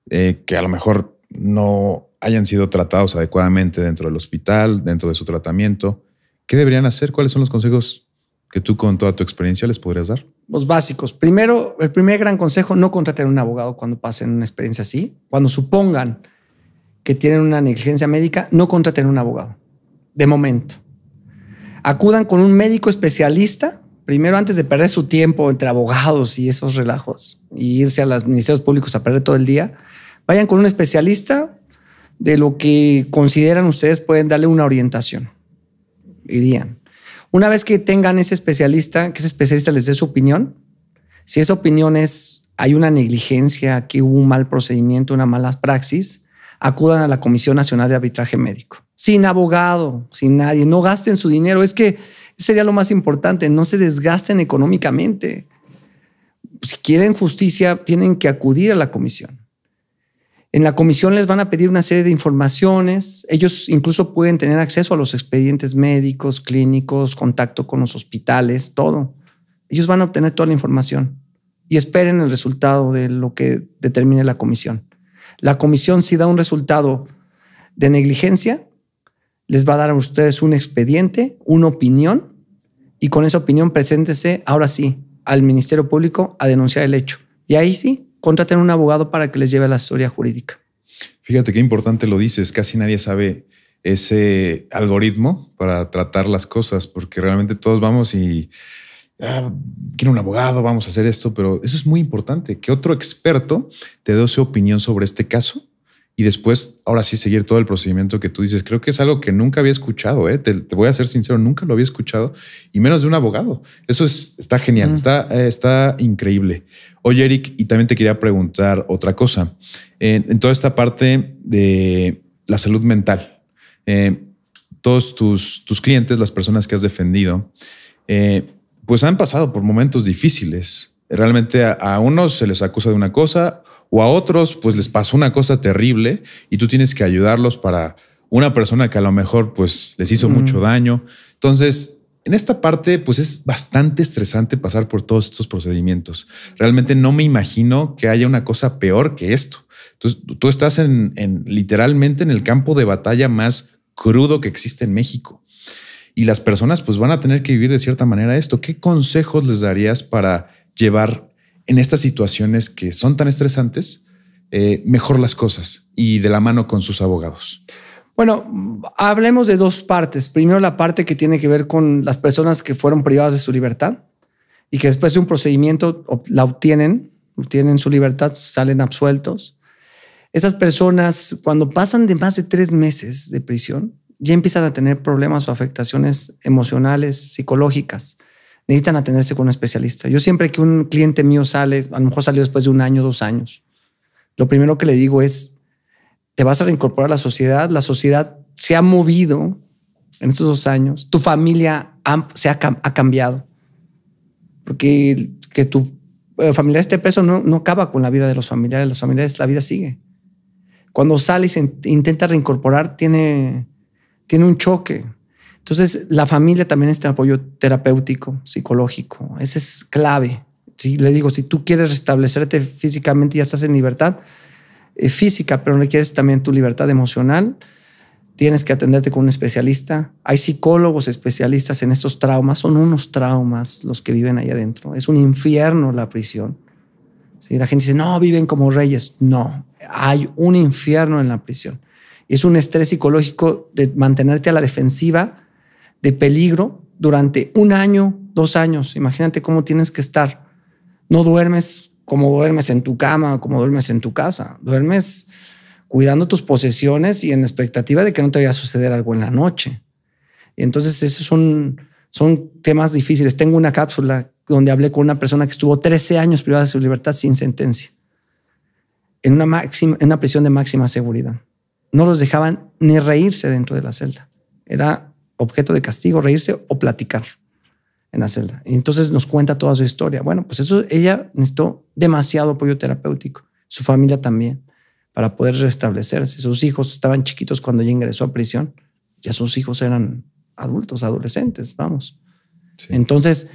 eh, que a lo mejor no hayan sido tratados adecuadamente dentro del hospital, dentro de su tratamiento. ¿Qué deberían hacer? ¿Cuáles son los consejos que tú con toda tu experiencia les podrías dar? Los básicos. Primero, el primer gran consejo, no contraten un abogado cuando pasen una experiencia así. Cuando supongan que tienen una negligencia médica, no contraten un abogado. De momento. Acudan con un médico especialista primero antes de perder su tiempo entre abogados y esos relajos y irse a los ministerios públicos a perder todo el día, vayan con un especialista de lo que consideran ustedes pueden darle una orientación. Irían. Una vez que tengan ese especialista, que ese especialista les dé su opinión, si esa opinión es hay una negligencia, que hubo un mal procedimiento, una mala praxis, acudan a la Comisión Nacional de Arbitraje Médico. Sin abogado, sin nadie, no gasten su dinero. Es que sería lo más importante, no se desgasten económicamente. Si quieren justicia, tienen que acudir a la comisión. En la comisión les van a pedir una serie de informaciones. Ellos incluso pueden tener acceso a los expedientes médicos, clínicos, contacto con los hospitales, todo. Ellos van a obtener toda la información y esperen el resultado de lo que determine la comisión. La comisión si da un resultado de negligencia, les va a dar a ustedes un expediente, una opinión y con esa opinión preséntese ahora sí al Ministerio Público a denunciar el hecho. Y ahí sí, contraten un abogado para que les lleve la asesoría jurídica. Fíjate qué importante lo dices, casi nadie sabe ese algoritmo para tratar las cosas, porque realmente todos vamos y ah, quiero un abogado, vamos a hacer esto, pero eso es muy importante, que otro experto te dé su opinión sobre este caso y después, ahora sí, seguir todo el procedimiento que tú dices. Creo que es algo que nunca había escuchado, ¿eh? te, voy a ser sincero, nunca lo había escuchado, y menos de un abogado. Eso es, está genial, mm. está, eh, está increíble. Oye, Eric, y también te quería preguntar otra cosa. en toda esta parte de la salud mental, eh, todos tus, clientes, las personas que has defendido, pues han pasado por momentos difíciles. Realmente a, a unos se les acusa de una cosa, o a otros, pues les pasó una cosa terrible y tú tienes que ayudarlos para una persona que a lo mejor pues les hizo mucho daño. Entonces, en esta parte, pues es bastante estresante pasar por todos estos procedimientos. Realmente no me imagino que haya una cosa peor que esto. Entonces, tú estás literalmente en el campo de batalla más crudo que existe en México. Y las personas pues van a tener que vivir de cierta manera esto. ¿Qué consejos les darías para llevar en estas situaciones que son tan estresantes, eh, mejor las cosas y de la mano con sus abogados. Bueno, hablemos de dos partes. Primero la parte que tiene que ver con las personas que fueron privadas de su libertad y que después de un procedimiento la obtienen, obtienen su libertad, salen absueltos. Esas personas cuando pasan de más de tres meses de prisión ya empiezan a tener problemas o afectaciones emocionales, psicológicas necesitan atenderse con un especialista. Yo siempre que un cliente mío sale, a lo mejor salió después de un año, dos años, lo primero que le digo es, te vas a reincorporar a la sociedad, la sociedad se ha movido en estos dos años, tu familia ha, se ha, ha, cambiado, porque que tu eh, familia esté preso no, no acaba con la vida de los familiares, las familiares, la vida sigue. Cuando sale e intenta reincorporar, tiene, tiene un choque entonces, la familia también este apoyo terapéutico, psicológico. Ese es clave. Si le digo, si tú quieres restablecerte físicamente, ya estás en libertad eh, física, pero no quieres también tu libertad emocional. Tienes que atenderte con un especialista. Hay psicólogos especialistas en estos traumas. Son unos traumas los que viven ahí adentro. Es un infierno la prisión. La gente dice, no, viven como reyes. No, hay un infierno en la prisión. Es un estrés psicológico de mantenerte a la defensiva de peligro durante un año, dos años. Imagínate cómo tienes que estar. No duermes como duermes en tu cama, como duermes en tu casa. Duermes cuidando tus posesiones y en expectativa de que no te vaya a suceder algo en la noche. y Entonces, esos son, son temas difíciles. Tengo una cápsula donde hablé con una persona que estuvo 13 años privada de su libertad sin sentencia, en una, máxima, en una prisión de máxima seguridad. No los dejaban ni reírse dentro de la celda. Era objeto de castigo, reírse o platicar en la celda. Y entonces nos cuenta toda su historia. Bueno, pues eso ella necesitó demasiado apoyo terapéutico, su familia también, para poder restablecerse. Sus hijos estaban chiquitos cuando ella ingresó a prisión, ya sus hijos eran adultos, adolescentes, vamos. Entonces,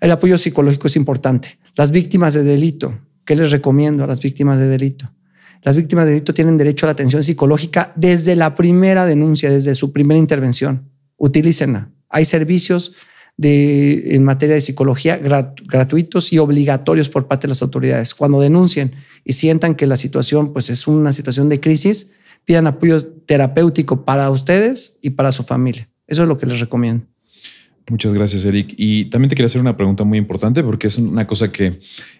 el apoyo psicológico es importante. Las víctimas de delito, ¿qué les recomiendo a las víctimas de delito? Las víctimas de delito tienen derecho a la atención psicológica desde la primera denuncia, desde su primera intervención. Utilícenla. Hay servicios de, en materia de psicología gratuitos y obligatorios por parte de las autoridades. Cuando denuncien y sientan que la situación pues, es una situación de crisis, pidan apoyo terapéutico para ustedes y para su familia. Eso es lo que les recomiendo. Muchas gracias, Eric. Y también te quería hacer una pregunta muy importante porque es una cosa que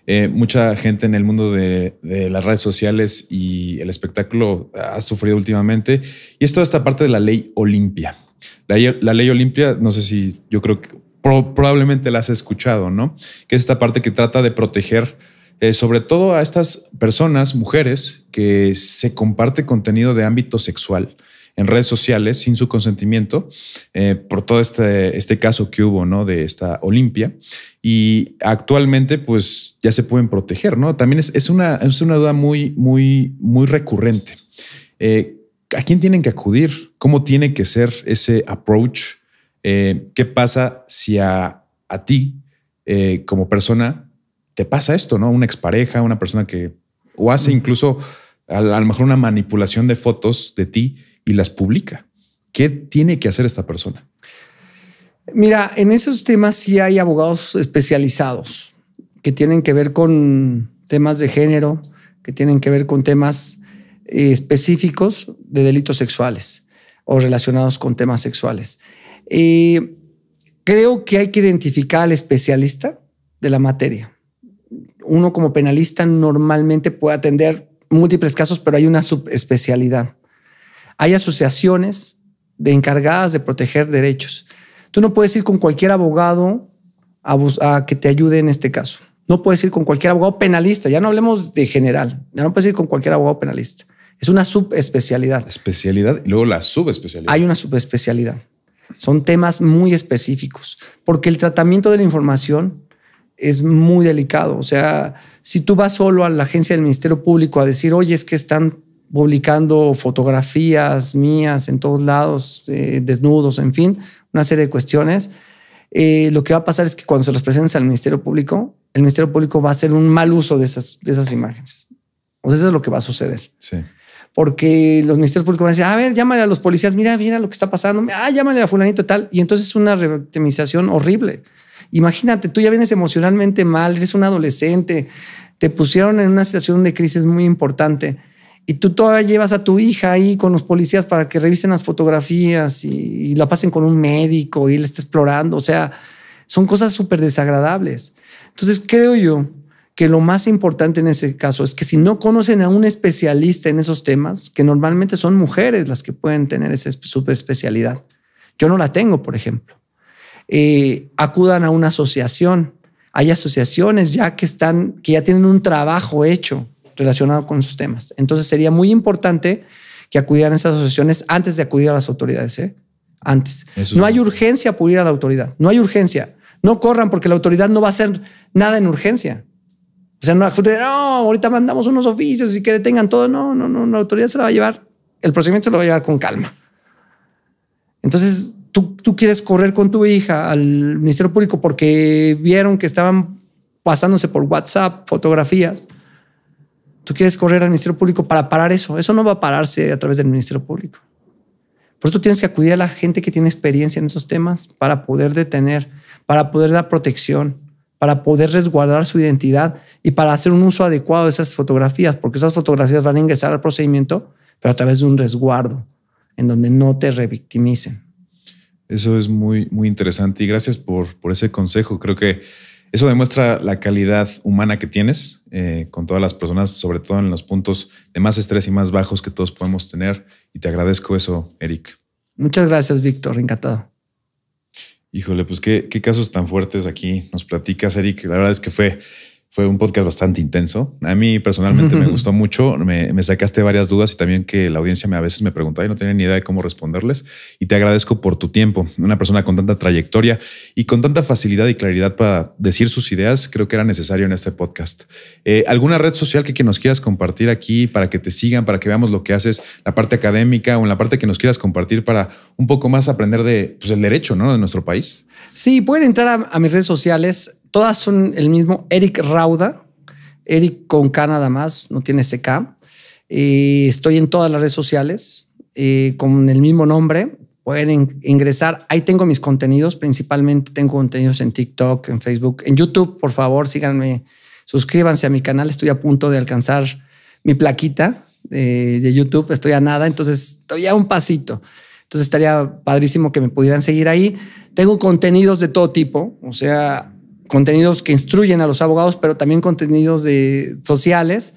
eh, mucha gente en el mundo de, las redes sociales y el espectáculo ha sufrido últimamente. Y es toda esta parte de la ley Olimpia. La, ley Olimpia, no sé si yo creo que probablemente la has escuchado, ¿no? Que es esta parte que trata de proteger eh, sobre todo a estas personas, mujeres, que se comparte contenido de ámbito sexual en redes sociales sin su consentimiento eh, por todo este, este caso que hubo, ¿no? De esta Olimpia. Y actualmente, pues ya se pueden proteger, ¿no? También es, es una, es una duda muy, muy, muy recurrente. Eh, ¿A quién tienen que acudir? ¿Cómo tiene que ser ese approach? Eh, ¿Qué pasa si a, a ti, como persona, te pasa esto, ¿no? Una expareja, una persona que o hace mm. incluso a, lo mejor una manipulación de fotos de ti y las publica. ¿Qué tiene que hacer esta persona? Mira, en esos temas sí hay abogados especializados que tienen que ver con temas de género, que tienen que ver con temas eh, específicos de delitos sexuales o relacionados con temas sexuales. Eh, creo que hay que identificar al especialista de la materia. Uno como penalista normalmente puede atender múltiples casos, pero hay una subespecialidad. Hay asociaciones de encargadas de proteger derechos. Tú no puedes ir con cualquier abogado a, que te ayude en este caso. No puedes ir con cualquier abogado penalista. Ya no hablemos de general. Ya no puedes ir con cualquier abogado penalista. Es una subespecialidad. Especialidad y luego la subespecialidad. Hay una subespecialidad. Son temas muy específicos porque el tratamiento de la información es muy delicado. O sea, si tú vas solo a la agencia del Ministerio Público a decir, oye, es que están publicando fotografías mías en todos lados, eh, desnudos, en fin, una serie de cuestiones. Eh, lo que va a pasar es que cuando se los presentes al Ministerio Público, el Ministerio Público va a hacer un mal uso de esas, de esas imágenes. O sea, eso es lo que va a suceder. Sí. Porque los ministerios públicos van a decir, a ver, llámale a los policías, mira, mira lo que está pasando, ah, llámale a fulanito tal. Y entonces es una revictimización horrible. Imagínate, tú ya vienes emocionalmente mal, eres un adolescente, te pusieron en una situación de crisis muy importante y tú todavía llevas a tu hija ahí con los policías para que revisen las fotografías y, la pasen con un médico y le esté explorando. O sea, son cosas súper desagradables. Entonces creo yo que lo más importante en ese caso es que si no conocen a un especialista en esos temas, que normalmente son mujeres las que pueden tener esa especialidad. Yo no la tengo, por ejemplo. Eh, acudan a una asociación. Hay asociaciones ya que están, que ya tienen un trabajo hecho relacionado con esos temas. Entonces sería muy importante que acudieran a esas asociaciones antes de acudir a las autoridades. ¿eh? Antes. no hay urgencia por ir a la autoridad. No hay urgencia. No corran porque la autoridad no va a hacer nada en urgencia. O sea, no, no ahorita mandamos unos oficios y que detengan todo. No, no, no. La autoridad se la va a llevar. El procedimiento se lo va a llevar con calma. Entonces, tú, tú quieres correr con tu hija al Ministerio Público porque vieron que estaban pasándose por WhatsApp fotografías Tú quieres correr al Ministerio Público para parar eso. Eso no va a pararse a través del Ministerio Público. Por eso tienes que acudir a la gente que tiene experiencia en esos temas para poder detener, para poder dar protección, para poder resguardar su identidad y para hacer un uso adecuado de esas fotografías, porque esas fotografías van a ingresar al procedimiento, pero a través de un resguardo en donde no te revictimicen. Eso es muy, muy interesante y gracias por, por ese consejo. Creo que eso demuestra la calidad humana que tienes, eh, con todas las personas, sobre todo en los puntos de más estrés y más bajos que todos podemos tener. Y te agradezco eso, Eric. Muchas gracias, Víctor. Encantado. Híjole, pues qué, qué casos tan fuertes aquí nos platicas, Eric. La verdad es que fue fue un podcast bastante intenso. A mí personalmente me gustó mucho. Me, sacaste varias dudas y también que la audiencia me, a veces me preguntaba y no tenía ni idea de cómo responderles. Y te agradezco por tu tiempo. Una persona con tanta trayectoria y con tanta facilidad y claridad para decir sus ideas, creo que era necesario en este podcast. Eh, ¿Alguna red social que, nos quieras compartir aquí para que te sigan, para que veamos lo que haces, la parte académica o en la parte que nos quieras compartir para un poco más aprender de pues, el derecho ¿no? de nuestro país? Sí, pueden entrar a mis redes sociales. Todas son el mismo Eric Rauda, Eric con K nada más, no tiene CK. Eh, estoy en todas las redes sociales eh, con el mismo nombre. Pueden ingresar. Ahí tengo mis contenidos. Principalmente tengo contenidos en TikTok, en Facebook, en YouTube. Por favor, síganme, suscríbanse a mi canal. Estoy a punto de alcanzar mi plaquita de, de YouTube. Estoy a nada, entonces estoy a un pasito. Entonces estaría padrísimo que me pudieran seguir ahí. Tengo contenidos de todo tipo. O sea, contenidos que instruyen a los abogados, pero también contenidos de, sociales,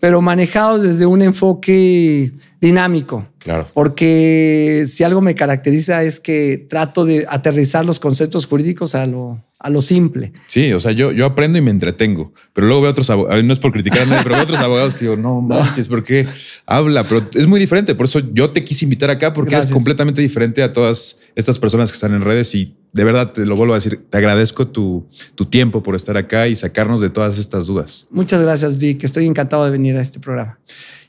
pero manejados desde un enfoque dinámico. Claro. Porque si algo me caracteriza es que trato de aterrizar los conceptos jurídicos a lo, a lo simple. Sí, o sea, yo, yo aprendo y me entretengo, pero luego veo otros abogados, no es por criticar a pero veo otros abogados que digo, no manches, porque habla? Pero es muy diferente, por eso yo te quise invitar acá porque es completamente diferente a todas estas personas que están en redes y de verdad, te lo vuelvo a decir, te agradezco tu, tiempo por estar acá y sacarnos de todas estas dudas. Muchas gracias, Vic. Estoy encantado de venir a este programa.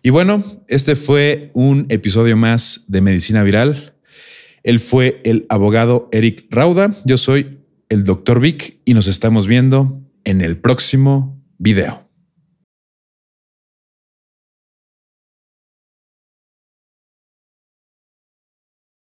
Y bueno, este fue un episodio más de Medicina Viral. Él fue el abogado Eric Rauda. Yo soy el doctor Vic y nos estamos viendo en el próximo video.